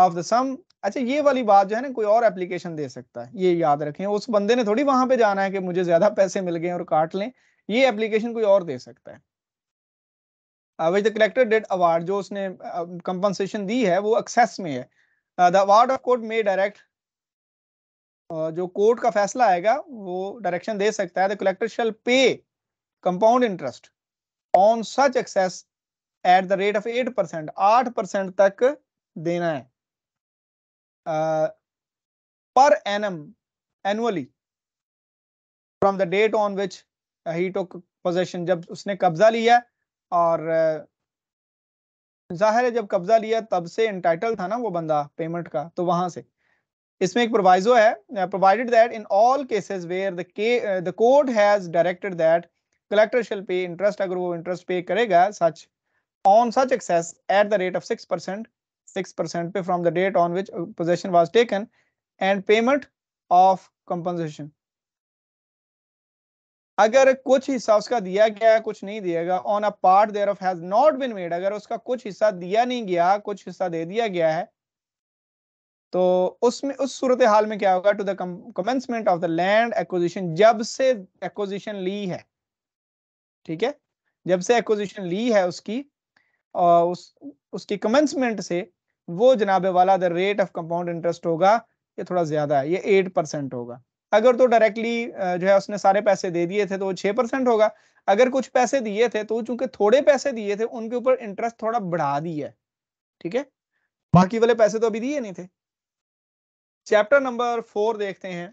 Speaker 1: ऑफ द सम अच्छा ये वाली बात जो है ना कोई और एप्लीकेशन दे सकता है ये याद रखें उस बंदे ने थोड़ी वहां पे जाना है कि मुझे ज्यादा पैसे मिल गए और काट लें ये एप्लीकेशन कोई और दे सकता है विच कलेक्टर डेड अवार्ड जो उसने कंपनसेशन uh, दी है वो एक्सेस में है the award of court may direct जो कोर्ट का फैसला आएगा वो डायरेक्शन दे सकता है the collector shall pay compound interest on such excess at the rate of eight percent आठ परसेंट तक देना है per annum annually from the date on which he he possession जब उसने कब्जा लिया और uh, जाहिर है जब कब्जा लिया तब से इंटाइटल था ना वो बंदा पेमेंट का तो वहां से इसमें एक प्रोवाइजो है provided that in all cases where the के the court has directed that collector shall pay interest अगर वो इंटरेस्ट पे करेगा such on such excess at the rate of six percent six percent per from the date on which possession was taken and payment of compensation अगर कुछ हिस्सा उसका दिया गया है कुछ नहीं दिया गया on a part thereof has not been made अगर उसका कुछ हिस्सा दिया नहीं गया कुछ हिस्सा दे दिया गया है तो उसमें उस सूरत हाल में क्या होगा to the commencement of the land acquisition जब से एक्विजिशन ली है ठीक है जब से एक्विजिशन ली है उसकी और उस उसकी कमेंसमेंट से वो जनाबे वाला the rate of compound interest होगा ये थोड़ा ज्यादा है ये एट परसेंट होगा अगर तो डायरेक्टली जो है उसने सारे पैसे दे दिए थे तो छह परसेंट होगा अगर कुछ पैसे दिए थे तो चूंकि थोड़े पैसे दिए थे उनके ऊपर इंटरेस्ट थोड़ा बढ़ा दिया है ठीक है बाकी वाले पैसे तो अभी दिए नहीं थे चैप्टर नंबर फोर देखते हैं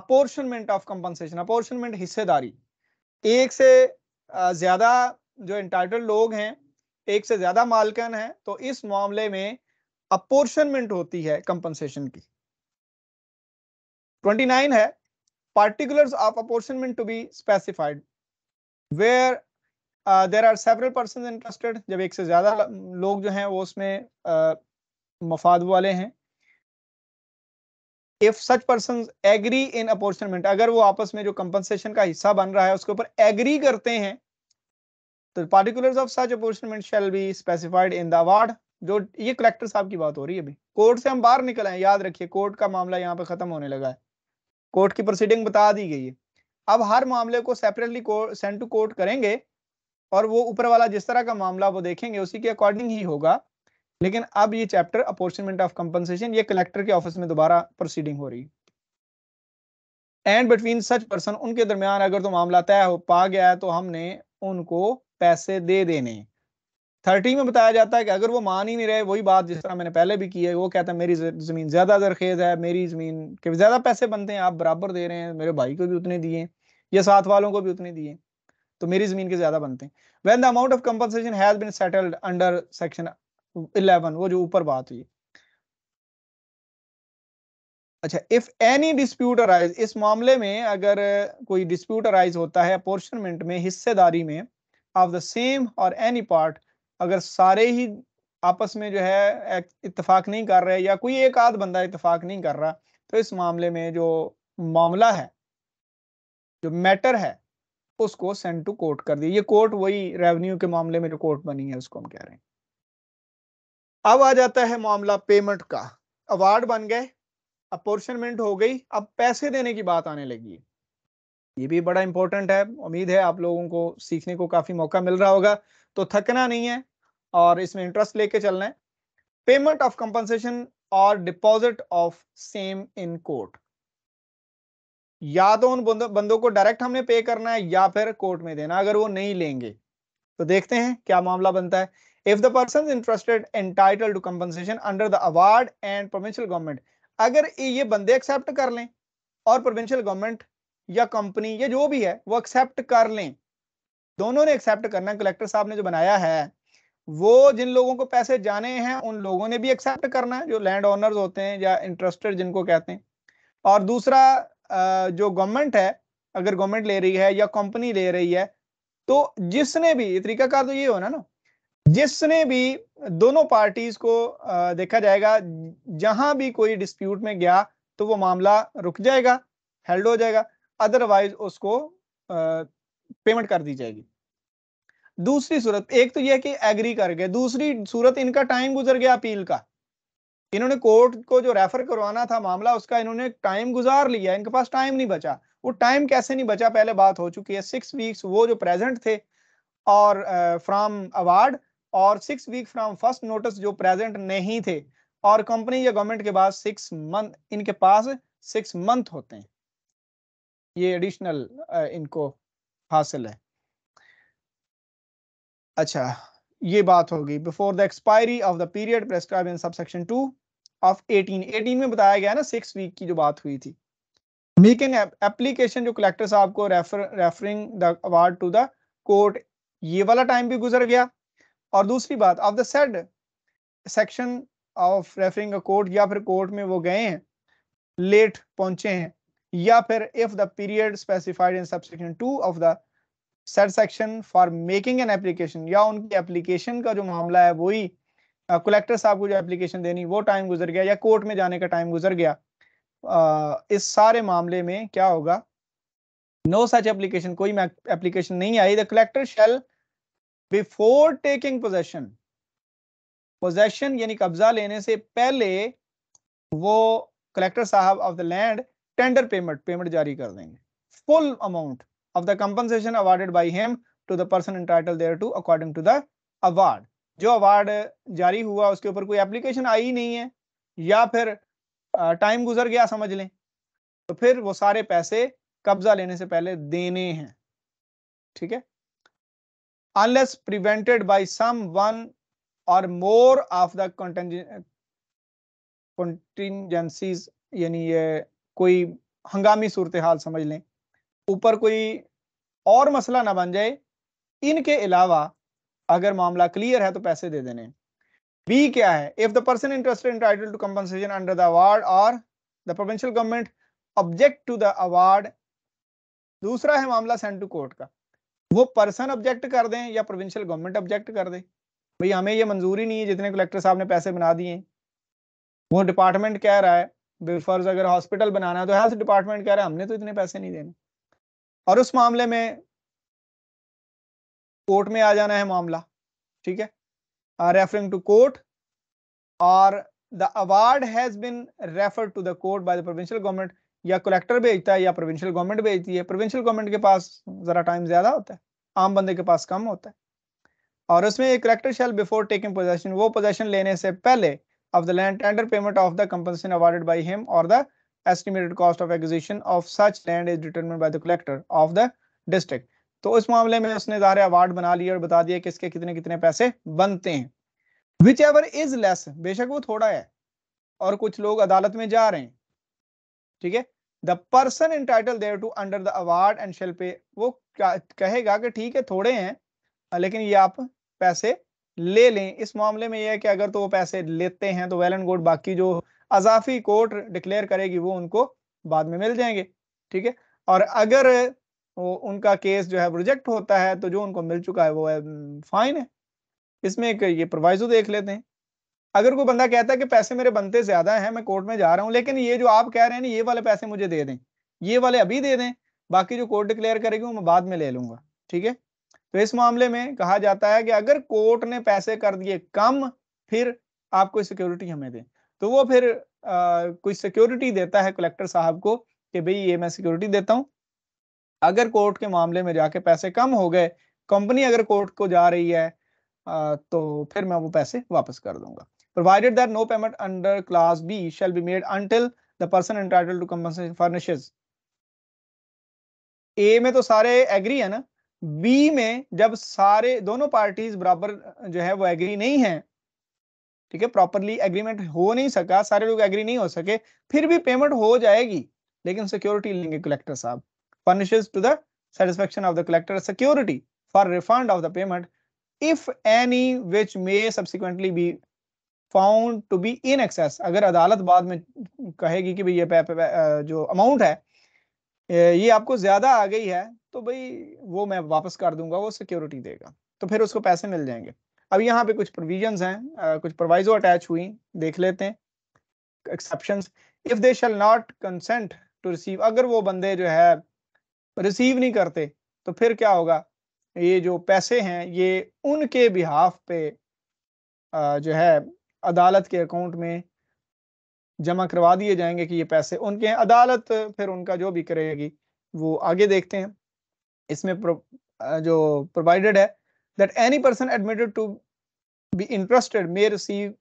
Speaker 1: अपोर्शनमेंट ऑफ कंपनसेशन अपोर्शनमेंट हिस्सेदारी एक से ज्यादा जो इंटाइटल लोग हैं एक से ज्यादा मालकन है तो इस मामले में अपोर्शनमेंट होती है कंपनसेशन की 29 है particular of apportionment to be specified where there are several person interested जब एक से ज्यादा लोग जो हैं वो उसमें uh, मफाद वाले हैं if such person agree in apportionment अगर वो आपस में जो कंपनसेशन का हिस्सा बन रहा है उसके ऊपर एग्री करते हैं तो particulars of such apportionment shall be specified in the award जो ये कलेक्टर साहब की बात हो रही है अभी कोर्ट से हम बाहर निकल आए याद रखिए कोर्ट का मामला यहाँ पे खत्म होने लगा है कोर्ट की प्रोसीडिंग बता दी गई है अब हर मामले को सेपरेटली सेंड टू कोर्ट करेंगे और वो ऊपर वाला जिस तरह का मामला वो देखेंगे उसी के अकॉर्डिंग ही होगा लेकिन अब ये चैप्टर अपोर्चमेंट ऑफ कंपनसेशन ये कलेक्टर के ऑफिस में दोबारा प्रोसीडिंग हो रही है एंड बिटवीन सच पर्सन उनके दरमियान अगर तो मामला तय हो पा गया है तो हमने उनको पैसे दे देने हैं थर्टी में बताया जाता है कि अगर वो मान ही नहीं रहे वही बात जिस तरह मैंने पहले भी की है वो कहता है मेरी ज़मीन ज़्यादा जरखेज़ है मेरी ज़मीन के ज़्यादा पैसे बनते हैं आप बराबर दे रहे हैं मेरे भाई को भी उतने दिए या साथ वालों को भी उतने दिए तो मेरी ज़मीन के ज़्यादा बनते हैं when the amount of compensation has been settled under section eleven वो जो ऊपर बात हुई अच्छा इफ एनी डिस्प्यूट अराइज इस मामले में अगर कोई डिस्प्यूट अराइज होता है अपोर्शनमेंट में हिस्सेदारी में of the same or any part अगर सारे ही आपस में जो है इतफाक नहीं कर रहे या कोई एक आध बंदा इतफाक नहीं कर रहा तो इस मामले में जो मामला है जो मैटर है उसको सेंड टू कोर्ट कर दिया ये कोर्ट वही रेवेन्यू के मामले में जो कोर्ट बनी है उसको हम कह रहे हैं अब आ जाता है मामला पेमेंट का अवार्ड बन गए अपोर्शनमेंट हो गई अब पैसे देने की बात आने लगी है ये भी बड़ा इंपॉर्टेंट है उम्मीद है आप लोगों को सीखने को काफी मौका मिल रहा होगा तो थकना नहीं है और इसमें इंटरेस्ट लेके चलना है payment of compensation or deposit of same in court या तो उन बंदों को डायरेक्ट हमने पे करना है या फिर कोर्ट में देना अगर वो नहीं लेंगे तो देखते हैं क्या मामला बनता है the person interested interested title to compensation under the award and provincial government अगर ये बंदे एक्सेप्ट कर लें और प्रोविंशियल गवर्नमेंट या कंपनी या जो भी है वो एक्सेप्ट कर लें दोनों ने एक्सेप्ट करना कलेक्टर साहब ने जो बनाया है वो जिन लोगों को पैसे जाने हैं उन लोगों ने भी एक्सेप्ट करना है जो लैंड ओनर्स होते हैं या इंटरेस्टेड जिनको कहते हैं और दूसरा जो गवर्नमेंट है अगर गवर्नमेंट ले रही है या कंपनी ले रही है तो जिसने भी तरीकाकार तो ये होना ना जिसने भी दोनों पार्टीज को देखा जाएगा जहां भी कोई डिस्प्यूट में गया तो वो मामला रुक जाएगा हेल्ड हो जाएगा अदरवाइज उसको पेमेंट कर दी जाएगी दूसरी सूरत एक तो यह कि एग्री कर गए दूसरी सूरत इनका टाइम गुजर गया अपील का इन्होंने कोर्ट को जो रेफर करवाना था मामला उसका इन्होंने टाइम गुजार लिया इनके पास टाइम नहीं बचा वो टाइम कैसे नहीं बचा पहले बात हो चुकी है सिक्स वीक्स वो जो प्रेजेंट थे और from award or six week from first notice जो प्रेजेंट नहीं थे और कंपनी या गवर्नमेंट के पास सिक्स मंथ इनके पास सिक्स मंथ होते हैं ये एडिशनल इनको हासिल है अच्छा ये बात होगी before the expiry of the period prescribed in subsection two of 18 18 में बताया गया ना सिक्स वीक की जो बात हुई थी मेक एन एप्लीकेशन जो कलेक्टर साहब को refer referring the award to the court ये वाला टाइम भी गुजर गया और दूसरी बात of the said section of referring court या फिर कोर्ट में वो गए हैं लेट पहुंचे हैं या फिर if the period specified in subsection two of the said section for making an application या उनकी एप्लीकेशन का जो मामला है वही कलेक्टर साहब को जो एप्लीकेशन देनी वो टाइम गुजर गया या कोर्ट में जाने का टाइम गुजर गया आ, इस सारे मामले में क्या होगा नो सच एप्लीकेशन कोई एप्लीकेशन नहीं आई the collector shall before taking possession possession यानी कब्जा लेने से पहले वो कलेक्टर साहब of the land tender payment payment जारी कर देंगे full amount of the compensation awarded by him to the person entitled thereto according to the award जो अवार्ड जारी हुआ उसके ऊपर कोई एप्लीकेशन आई नहीं है या फिर टाइम गुजर गया समझ लें तो फिर वो सारे पैसे कब्जा लेने से पहले देने हैं ठीक है unless prevented by some one or more of the कंटेंजेंसीज यानी ये कोई हंगामी सूरत हाल समझ लें ऊपर कोई और मसला ना बन जाए इनके अलावा अगर मामला क्लियर है तो पैसे दे देने बी क्या है if the person interested title to compensation under the award or the provincial government object to the award दूसरा है मामला सेंड टू कोर्ट का वो पर्सन ऑब्जेक्ट कर दें या प्रोविंशियल गवर्नमेंट ऑब्जेक्ट कर दे भाई हमें ये मंजूरी नहीं है जितने कलेक्टर साहब ने पैसे बना दिए वो डिपार्टमेंट कह रहा है बेफर्ज अगर हॉस्पिटल बनाना है तो हेल्थ डिपार्टमेंट कह रहा है हमने तो इतने पैसे नहीं देने और उस मामले में कोर्ट में आ जाना है मामला ठीक है referring to court or the award has been referred to the court by the provincial government या कलेक्टर भेजता है या प्रोविंशियल गवर्नमेंट भेजती है प्रोविंशियल गवर्नमेंट के पास जरा टाइम ज्यादा होता है आम बंदे के पास कम होता है और उसमें एक collector shall before taking possession वो पोजेशन लेने से पहले of the land tender payment of the compensation awarded by him or the estimated cost of acquisition of such land is determined by the collector of the district to us mamle mein usne सारे award bana लिए aur bata दिया ki iske kitne kitne paise bante hain whichever is less beshak wo thoda hai aur kuch log adalat mein ja rahe hain theek hai the person entitled there to under the award and shall pay wo kahega ki theek hai thode hain lekin ye aap paise ले लें इस मामले में यह है कि अगर तो वो पैसे लेते हैं तो वेल एंड गुड बाकी जो अजाफी कोर्ट डिक्लेयर करेगी वो उनको बाद में मिल जाएंगे ठीक है और अगर वो उनका केस जो है रिजेक्ट होता है तो जो उनको मिल चुका है वो है फाइन है इसमें एक ये प्रोवाइजो देख लेते हैं अगर कोई बंदा कहता है कि पैसे मेरे बनते ज्यादा हैं मैं कोर्ट में जा रहा हूँ लेकिन ये जो आप कह रहे हैं ना ये वाले पैसे मुझे दे दें ये वाले अभी दे दें बाकी जो कोर्ट डिक्लेयर करेगी वो मैं बाद में ले लूंगा ठीक है तो इस मामले में कहा जाता है कि अगर कोर्ट ने पैसे कर दिए कम फिर आप कोई सिक्योरिटी हमें दें तो वो फिर आ, कोई सिक्योरिटी देता है कलेक्टर साहब को कि भाई ये मैं सिक्योरिटी देता हूँ अगर कोर्ट के मामले में जाके पैसे कम हो गए कंपनी अगर कोर्ट को जा रही है आ, तो फिर मैं वो पैसे वापस कर दूंगा provided that no payment under class b shall be made until the person entitled to compensation furnishes a में तो सारे एग्री है ना बी में जब सारे दोनों पार्टीज बराबर जो है वो एग्री नहीं है ठीक है प्रॉपरली एग्रीमेंट हो नहीं सका सारे लोग एग्री नहीं हो सके फिर भी पेमेंट हो जाएगी लेकिन सिक्योरिटी लेंगे कलेक्टर साहब furnishes to the satisfaction of the collector security for refund of the payment if any which may subsequently be found to be in excess अगर अदालत बाद में कहेगी कि भाई ये पे, पे, जो अमाउंट है ये आपको ज्यादा आ गई है तो भाई वो मैं वापस कर दूंगा वो सिक्योरिटी देगा तो फिर उसको पैसे मिल जाएंगे अब यहाँ पे कुछ प्रोविजन हैं कुछ प्रोवाइजो अटैच हुई देख लेते हैं exception if they shall not consent to receive अगर वो बंदे जो है रिसीव नहीं करते तो फिर क्या होगा ये जो पैसे हैं ये उनके बिहाफ पे जो है अदालत के अकाउंट में जमा करवा दिए जाएंगे कि ये पैसे उनके हैं अदालत फिर उनका जो भी करेगी वो आगे देखते हैं इसमें प्रो, जो प्रोवाइडेड है that any person admitted to be interested may receive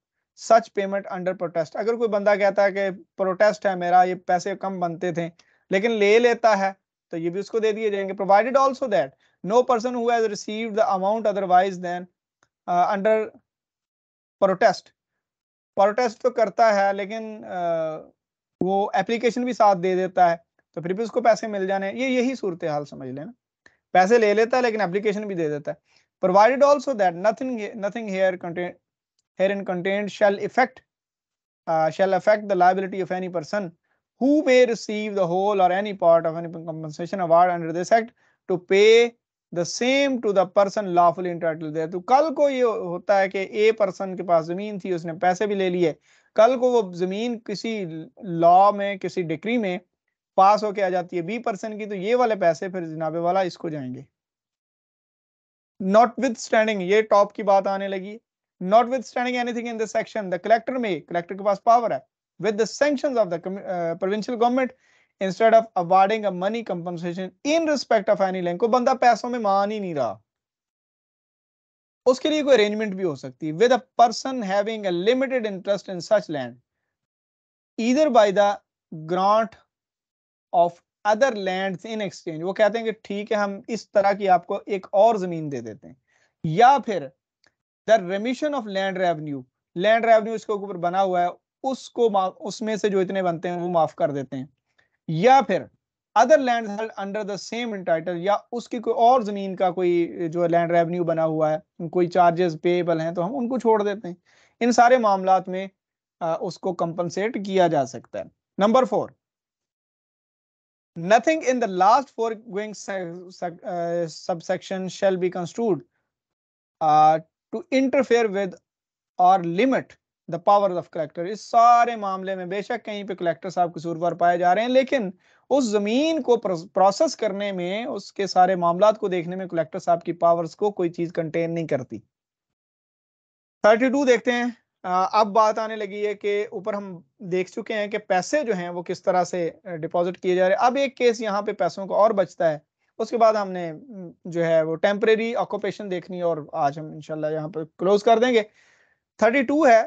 Speaker 1: such payment under protest अगर कोई बंदा कहता है कि प्रोटेस्ट है मेरा ये पैसे कम बनते थे लेकिन ले लेता है तो ये भी उसको दे दिए जाएंगे provided also that no person who the amount otherwise than under protest protest तो करता है लेकिन uh, वो एप्लीकेशन भी साथ दे देता है तो फिर भी उसको पैसे मिल जाने ये यही सूरत हाल समझ लेना पैसे ले लेता है लेकिन एप्लीकेशन भी दे देता है provided also that nothing nothing here here in contained shall effect shall affect the liability of any person who may receive the whole or any part of any compensation award under this act to pay the same to the person lawfully entitled दे तो कल को ये होता है कि a person के पास जमीन थी उसने पैसे भी ले लिए कल को वो जमीन किसी लॉ में किसी डिक्री में पास होके आ जाती है बी परसेंट की तो ये वाले पैसे फिर जनाबे वाला इसको जाएंगे नॉट विथ स्टैंडिंग ये टॉप की बात आने लगी notwithstanding anything in the section the collector में कलेक्टर के पास पावर है with the sanction of the provincial government instead of awarding a money compensation in respect of any land को बंदा पैसों में मान ही नहीं रहा उसके लिए कोई अरेंजमेंट भी हो सकती है with a person having a limited interest in such land इधर by the grant of other lands in exchange वो कहते हैं कि ठीक है हम इस तरह की आपको एक और जमीन दे देते हैं या फिर the remission of land revenue land revenue इसके ऊपर बना हुआ है उसको उसमें से जो इतने बनते हैं वो माफ कर देते हैं या फिर other land held under the same title या उसकी कोई और जमीन का कोई जो लैंड रेवेन्यू बना हुआ है कोई चार्जेस पेएबल हैं तो हम उनको छोड़ देते हैं इन सारे मामला में आ, उसको कंपनसेट किया जा सकता है number four nothing in the last foregoing uh, subsection shall be construed uh, to interfere with or limit the power of collector इस सारे मामले में बेशक कहीं पे कलेक्टर साहब कसूरवार पाए जा रहे हैं लेकिन उस जमीन को प्रोसेस करने में उसके सारे मामला को देखने में कलेक्टर साहब की पावर्स को कोई चीज कंटेन नहीं करती थर्टी टू देखते हैं अब बात आने लगी है कि ऊपर हम देख चुके हैं कि पैसे जो हैं वो किस तरह से डिपॉजिट किए जा रहे हैं अब एक केस यहाँ पे पैसों को और बचता है उसके बाद हमने जो है वो टेम्परेरी ऑक्यूपेशन देखनी और आज हम इनशाला यहाँ पर क्लोज कर देंगे थर्टी टू है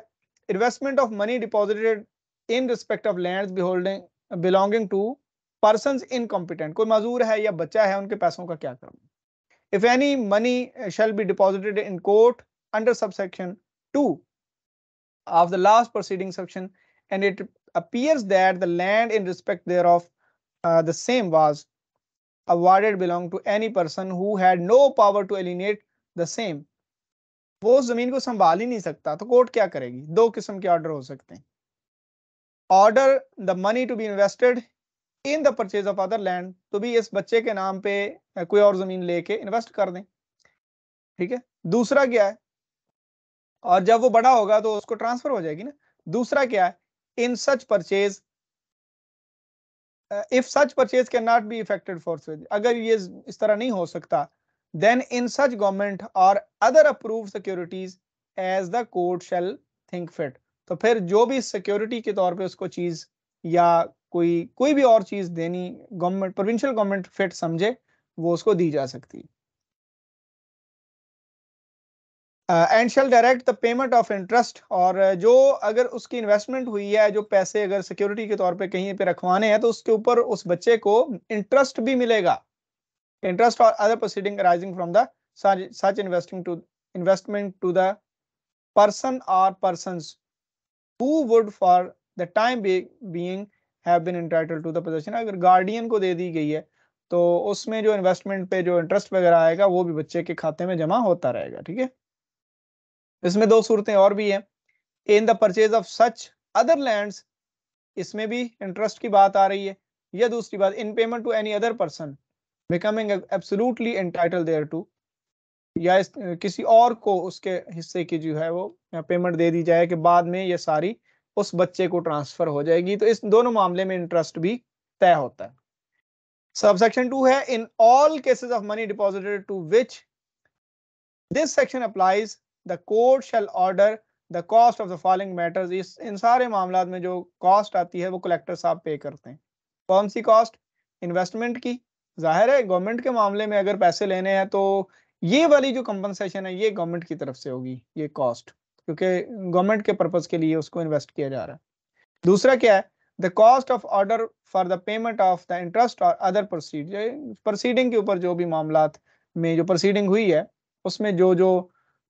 Speaker 1: investment of money deposited in respect of land beholding belonging to person incompetent कोई मजूर है या बच्चा है उनके पैसों का क्या करना if any money shall be deposited in court under subsection two of the last preceding section and it appears that the land in respect thereof uh, the same was awarded belong to any person who had no power to alienate the same वो उस जमीन को संभाल ही नहीं सकता तो court क्या करेगी दो किस्म के ऑर्डर हो सकते हैं order the money to be invested in the purchase of other land तो भी इस बच्चे के नाम पे कोई और जमीन लेके इन्वेस्ट कर दें ठीक है दूसरा क्या है और जब वो बड़ा होगा तो उसको ट्रांसफर हो जाएगी ना दूसरा क्या है in such purchase if such purchase can not be effected forthwith अगर ये इस तरह नहीं हो सकता then in such government or other approved securities as the court shall think fit तो फिर जो भी सिक्योरिटी के तौर पे उसको चीज या कोई कोई भी और चीज देनी गवर्नमेंट प्रोविंशियल गवर्नमेंट फिट समझे वो उसको दी जा सकती है and shall direct the payment of interest or uh, जो अगर उसकी इन्वेस्टमेंट हुई है जो पैसे अगर सिक्योरिटी के तौर पे कहीं पे रखवाने हैं तो उसके ऊपर उस बच्चे को इंटरेस्ट भी मिलेगा interest or other proceeding arising from the such investing to investment to the person or person who would for the time being have been entitled to the position अगर गार्डियन को दे दी गई है तो उसमें जो इन्वेस्टमेंट पे जो इंटरेस्ट वगैरह आएगा वो भी बच्चे के खाते में जमा होता रहेगा ठीक है इसमें दो सूरतें और भी हैं in the purchase of such other land इसमें भी इंटरेस्ट की बात आ रही है या दूसरी बात in payment to any other person becoming absolutely entitled thereto या इस, किसी और को उसके हिस्से की जो है वो पेमेंट दे दी जाए कि बाद में ये सारी उस बच्चे को ट्रांसफर हो जाएगी तो इस दोनों मामले में इंटरेस्ट भी तय होता है सब सेक्शन टू है in all cases of money deposited to which this section applies the court shall order the cost of the following matters इस इन सारे मामला में जो कॉस्ट आती है वो कलेक्टर साहब पे करते हैं कौन सी कॉस्ट इन्वेस्टमेंट की जाहिर है गवर्नमेंट के मामले में अगर पैसे लेने हैं तो ये वाली जो कंपनसेशन है ये गवर्नमेंट की तरफ से होगी ये कॉस्ट क्योंकि गवर्नमेंट के पर्पज के लिए उसको इन्वेस्ट किया जा रहा है दूसरा क्या है the cost of order for the payment of the interest or other proceed proceeding के ऊपर जो भी मामला में जो प्रोसीडिंग हुई है उसमें जो जो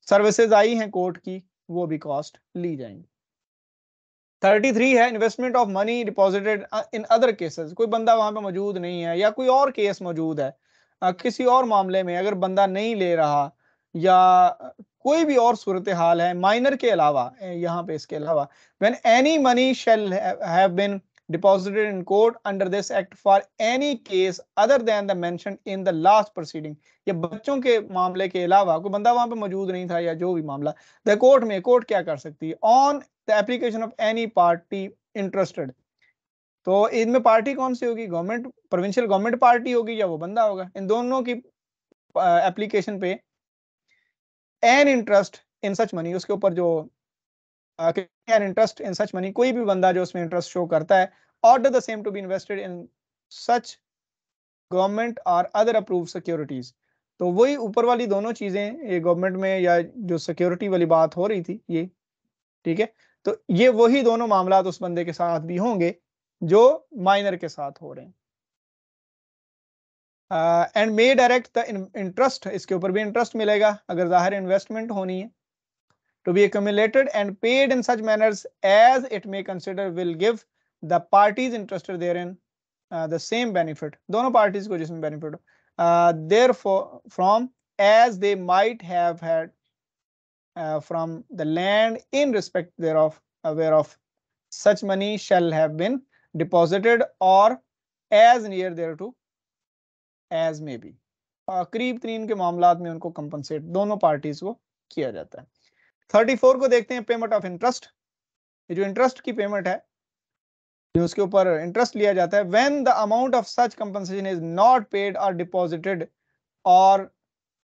Speaker 1: सर्विसेज आई हैं कोर्ट की वो भी कॉस्ट ली जाएंगी थर्टी थ्री है investment of money deposited in other cases कोई बंदा वहां पे मौजूद नहीं है या कोई और केस मौजूद है आ, uh, किसी और मामले में अगर बंदा नहीं ले रहा या uh, कोई भी और सूरत हाल है माइनर के अलावा uh, यहाँ पे इसके अलावा when any money shall have been deposited in court under this act for any case other than the mentioned in the last proceeding ये बच्चों के मामले के अलावा कोई बंदा वहां पे मौजूद नहीं था या जो भी मामला द कोर्ट में कोर्ट क्या कर सकती है on the application of any party interested तो इनमें पार्टी कौन सी होगी गवर्नमेंट प्रोविंशियल गवर्नमेंट पार्टी होगी या वो बंदा होगा इन दोनों की एप्लीकेशन पे an interest in such money उसके ऊपर जो इंटरेस्ट इन सच मनी कोई भी बंदा जो उसमें इंटरेस्ट शो करता है order the same to be invested in such government or other approved securities तो वही ऊपर वाली दोनों चीजें ये गवर्नमेंट में या जो सिक्योरिटी वाली बात हो रही थी ये ठीक है तो ये वही दोनों मामला उस बंदे के साथ भी होंगे जो माइनर के साथ हो रहे हैं and may direct the interest इसके ऊपर भी इंटरेस्ट मिलेगा अगर जाहिर इन्वेस्टमेंट होनी है to be accumulated and paid in such manners as it may consider will give the parties interested therein uh, the same benefit dono parties ko jisme benefit uh, therefore from as they might have had uh, from the land in respect thereof aware of such money shall have been deposited or as near thereto as may be uh, करीब treen ke mamlaat mein unko compensate dono parties ko kiya jata hai thirty four को देखते हैं payment of interest ये जो interest की payment है जो उसके ऊपर इंटरेस्ट लिया जाता है when the amount of such compensation is not paid or deposited or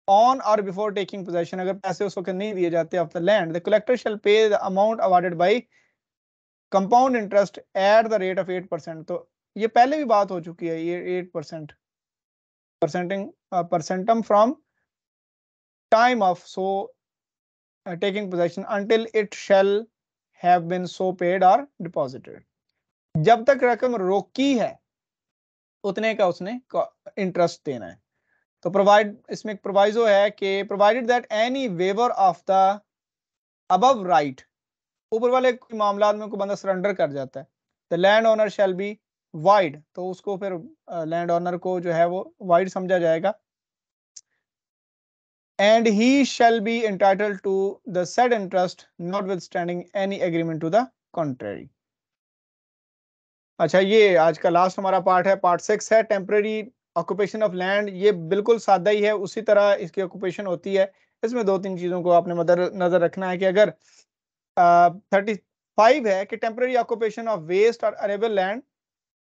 Speaker 1: on or before taking possession अगर पैसे उस वक्त नहीं दिए जाते of the land the collector shall pay the amount awarded by compound interest at the rate of eight percent तो ये पहले भी बात हो चुकी है ये eight percent percenting per centum from time of so Uh, taking possession until it shall have been so paid or deposited. जब तक रकम रोकी है उतने का उसने इंटरेस्ट देना है तो प्रोवाइड इसमें एक प्रोवाइजो है कि provided that any waiver of the above right ऊपर वाले मामला में कोई बंदा सरेंडर कर जाता है the land owner shall be waived तो उसको फिर लैंड uh, ऑनर को जो है वो वाइड समझा जाएगा and he shall be entitled to the said interest notwithstanding any agreement to the contrary अच्छा ये आज का लास्ट हमारा पार्ट है पार्ट सिक्स है टेम्प्रेरी ऑक्यूपेशन ऑफ लैंड ये बिल्कुल सादा ही है उसी तरह इसकी ऑक्यूपेशन होती है इसमें दो तीन चीज़ों को आपने मदर नज़र रखना है कि अगर थर्टी uh, फाइव है कि temporary occupation of waste or arable land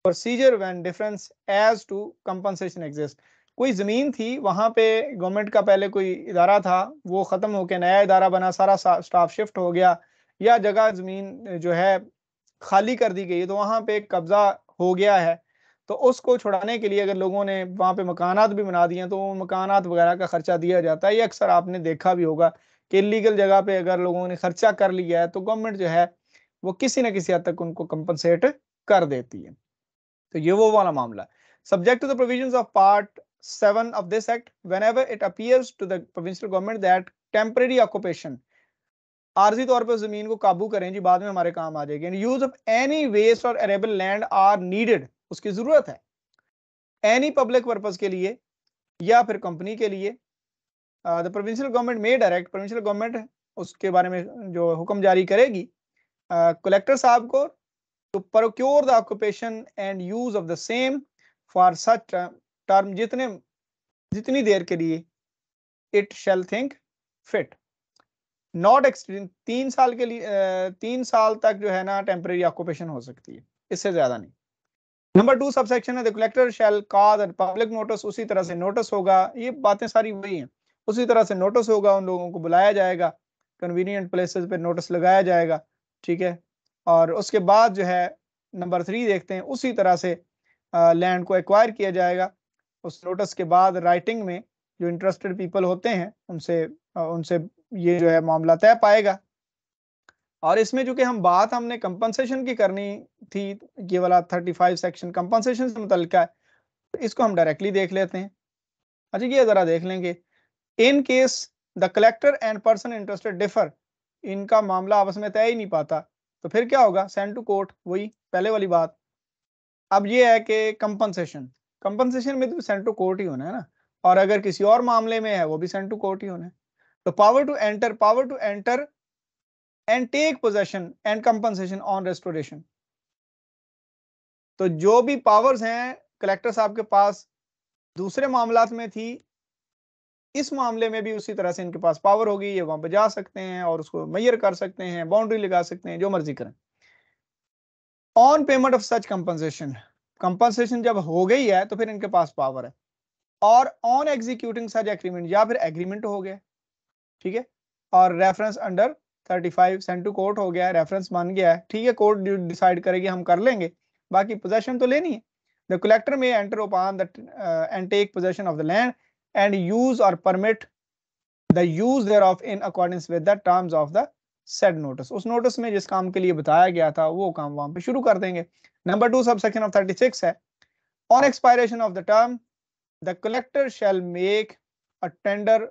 Speaker 1: procedure when difference as to compensation exist कोई ज़मीन थी वहां पे गवर्नमेंट का पहले कोई इदारा था वो ख़त्म होकर नया इदारा बना सारा स्टाफ शिफ्ट हो गया या जगह ज़मीन जो है खाली कर दी गई तो वहां पे कब्ज़ा हो गया है तो उसको छुड़ाने के लिए अगर लोगों ने वहां पे मकानात भी बना दिए तो वो मकानात वगैरह का ख़र्चा दिया जाता है ये अक्सर आपने देखा भी होगा कि इलीगल जगह पे अगर लोगों ने खर्चा कर लिया है तो गवर्नमेंट जो है वो किसी ना किसी हद तक उनको कंपनसेट कर देती है तो ये वो वाला मामला subject to the provisions of part seven of this act whenever it appears to the provincial government that temporary occupation आर्जी तौर पर जमीन को काबू करें जी बाद में हमारे काम आ जाएगी use of any waste or arable land are needed उसकी जरूरत है एनी पब्लिक पर्पज के लिए या फिर कंपनी के लिए the provincial government may direct provincial government उसके बारे में जो हुक्म जारी करेगी कलेक्टर साहब को to procure the occupation and use of the same for such term जितने जितनी देर के लिए it shall think fit not extend तीन साल के लिए तीन साल तक जो है ना टेम्परेरी ऑक्यूपेशन हो सकती है इससे ज्यादा नहीं नंबर टू सब सेक्शन है collector shall cause and public notice उसी तरह से नोटिस होगा ये बातें सारी वही हैं उसी तरह से नोटिस होगा उन लोगों को बुलाया जाएगा कन्वीनियंट प्लेसेस पे नोटिस लगाया जाएगा ठीक है और उसके बाद जो है नंबर थ्री देखते हैं उसी तरह से लैंड को एक्वायर किया जाएगा उस नोटिस के बाद राइटिंग में जो इंटरेस्टेड पीपल होते हैं उनसे उनसे ये जो है मामला तय पाएगा और इसमें जो कि हम बात हमने कंपनसेशन की करनी थी ये वाला 35 सेक्शन कंपनसेशन से मुतल है तो इसको हम डायरेक्टली देख लेते हैं अच्छा ये ज़रा देख लेंगे in case the collector and person interested differ इनका मामला आपस में तय ही नहीं पाता तो फिर क्या होगा सेंड टू कोर्ट वही पहले वाली बात अब ये है कि कंपनसेशन कंपनसेशन में तो सेंट टू कोर्ट ही होना है ना और अगर किसी और मामले में है वो भी सेंट टू कोर्ट ही होना है तो power to enter power to enter and take possession and compensation on restoration तो जो भी पावर्स हैं कलेक्टर साहब के पास दूसरे मामला में थी इस मामले में भी उसी तरह से इनके पास पावर होगी ये वहां पर जा सकते हैं और उसको मैयर कर सकते हैं बाउंड्री लगा सकते हैं जो मर्जी करें on payment of such compensation compensation जब हो गई है तो फिर इनके पास पावर है और ऑन एग्जीक्यूटिंग सच एग्रीमेंट या फिर एग्रीमेंट हो गया ठीक है और reference under 35 send to court हो गया है रेफरेंस मान गया है ठीक है कोर्ट डिसाइड करेगी हम कर लेंगे बाकी पोजेशन तो लेनी है the collector may enter upon the uh, and take possession of the land and use or permit the use thereof in accordance with the terms of the said उस notice में जिस काम के लिए बताया गया था वो काम वहां पे शुरू कर देंगे number two subsection of thirty six है on expiration of the term the collector shall make a tender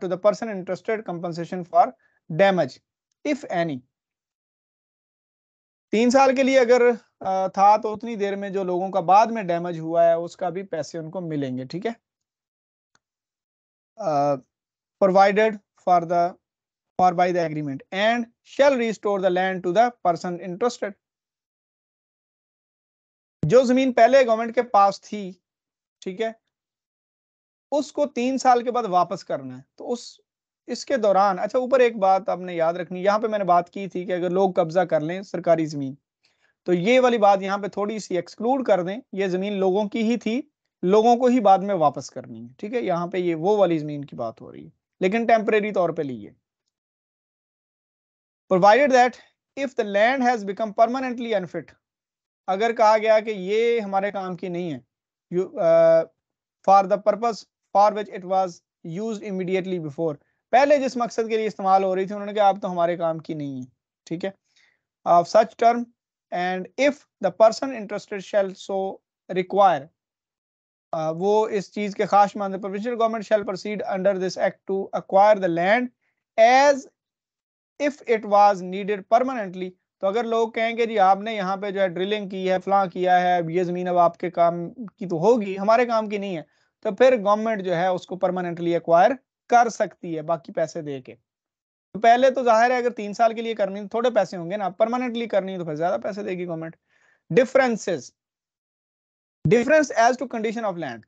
Speaker 1: to the person interested compensation for damage if any तीन साल के लिए अगर uh, था तो उतनी देर में जो लोगों का बाद में डैमेज हुआ है उसका भी पैसे उनको मिलेंगे ठीक है provided for the for by the agreement and shall restore the land to the person interested जो जमीन पहले गवर्नमेंट के पास थी ठीक है उसको तीन साल के बाद वापस करना है तो उस इसके दौरान अच्छा ऊपर एक बात आपने याद रखनी यहाँ पे मैंने बात की थी कि अगर लोग कब्जा कर लें सरकारी जमीन तो ये वाली बात यहाँ पे थोड़ी सी एक्सक्लूड कर दें ये जमीन लोगों की ही थी लोगों को ही बाद में वापस करनी है ठीक है यहाँ पे ये वो वाली जमीन की बात हो रही है लेकिन टेम्परेरी तौर पर लीजिए provided that if the land has become permanently unfit अगर कहा गया कि ये हमारे काम की नहीं है use for the purpose for which it was used immediately before पहले जिस मकसद के लिए इस्तेमाल हो रही थी उन्होंने कहा आप तो हमारे काम की नहीं है ठीक है of such term and if the person interested shall so require वो इस चीज के खास मानते provincial government shall proceed under this act to acquire the land as if it was needed permanently तो अगर लोग कहेंगे जी आपने यहाँ पे जो है ड्रिलिंग की है फ्लां किया है ये ज़मीन अब आपके काम की तो होगी हमारे काम की नहीं है तो फिर गवर्नमेंट जो है उसको परमानेंटली एक्वायर कर सकती है बाकी पैसे दे के तो पहले तो जाहिर है अगर तीन साल के लिए करनी थोड़े पैसे होंगे ना परमानेंटली करनी तो फिर ज्यादा पैसे देगी government differences difference as to condition of land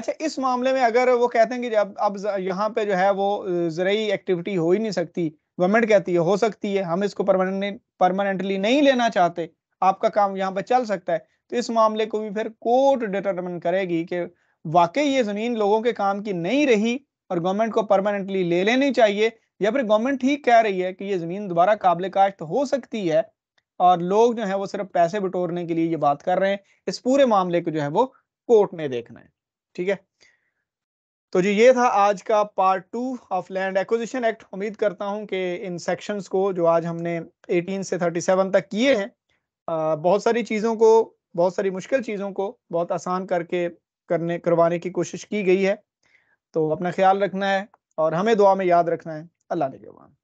Speaker 1: अच्छा इस मामले में अगर वो कहते हैं कि जब अब यहाँ पे जो है वो जरिए एक्टिविटी हो ही नहीं सकती गवर्नमेंट कहती है हो सकती है हम इसको परमानेंटली नहीं लेना चाहते आपका काम यहाँ पर चल सकता है तो इस मामले को भी फिर कोर्ट डिटरमिन करेगी कि वाकई ये जमीन लोगों के काम की नहीं रही और गवर्नमेंट को परमानेंटली ले लेनी चाहिए या फिर गवर्नमेंट ठीक कह रही है कि ये जमीन दोबारा काबिल काश्त हो सकती है और लोग जो है वो सिर्फ पैसे बटोरने के लिए ये बात कर रहे हैं इस पूरे मामले को जो है वो कोर्ट ने देखना है ठीक है तो जी ये था आज का part two of land acquisition act उम्मीद करता हूँ कि इन सेक्शंस को जो आज हमने 18 से 37 तक किए हैं बहुत सारी चीज़ों को बहुत सारी मुश्किल चीज़ों को बहुत आसान करके करने करवाने की कोशिश की गई है तो अपना ख्याल रखना है और हमें दुआ में याद रखना है अल्लाह ने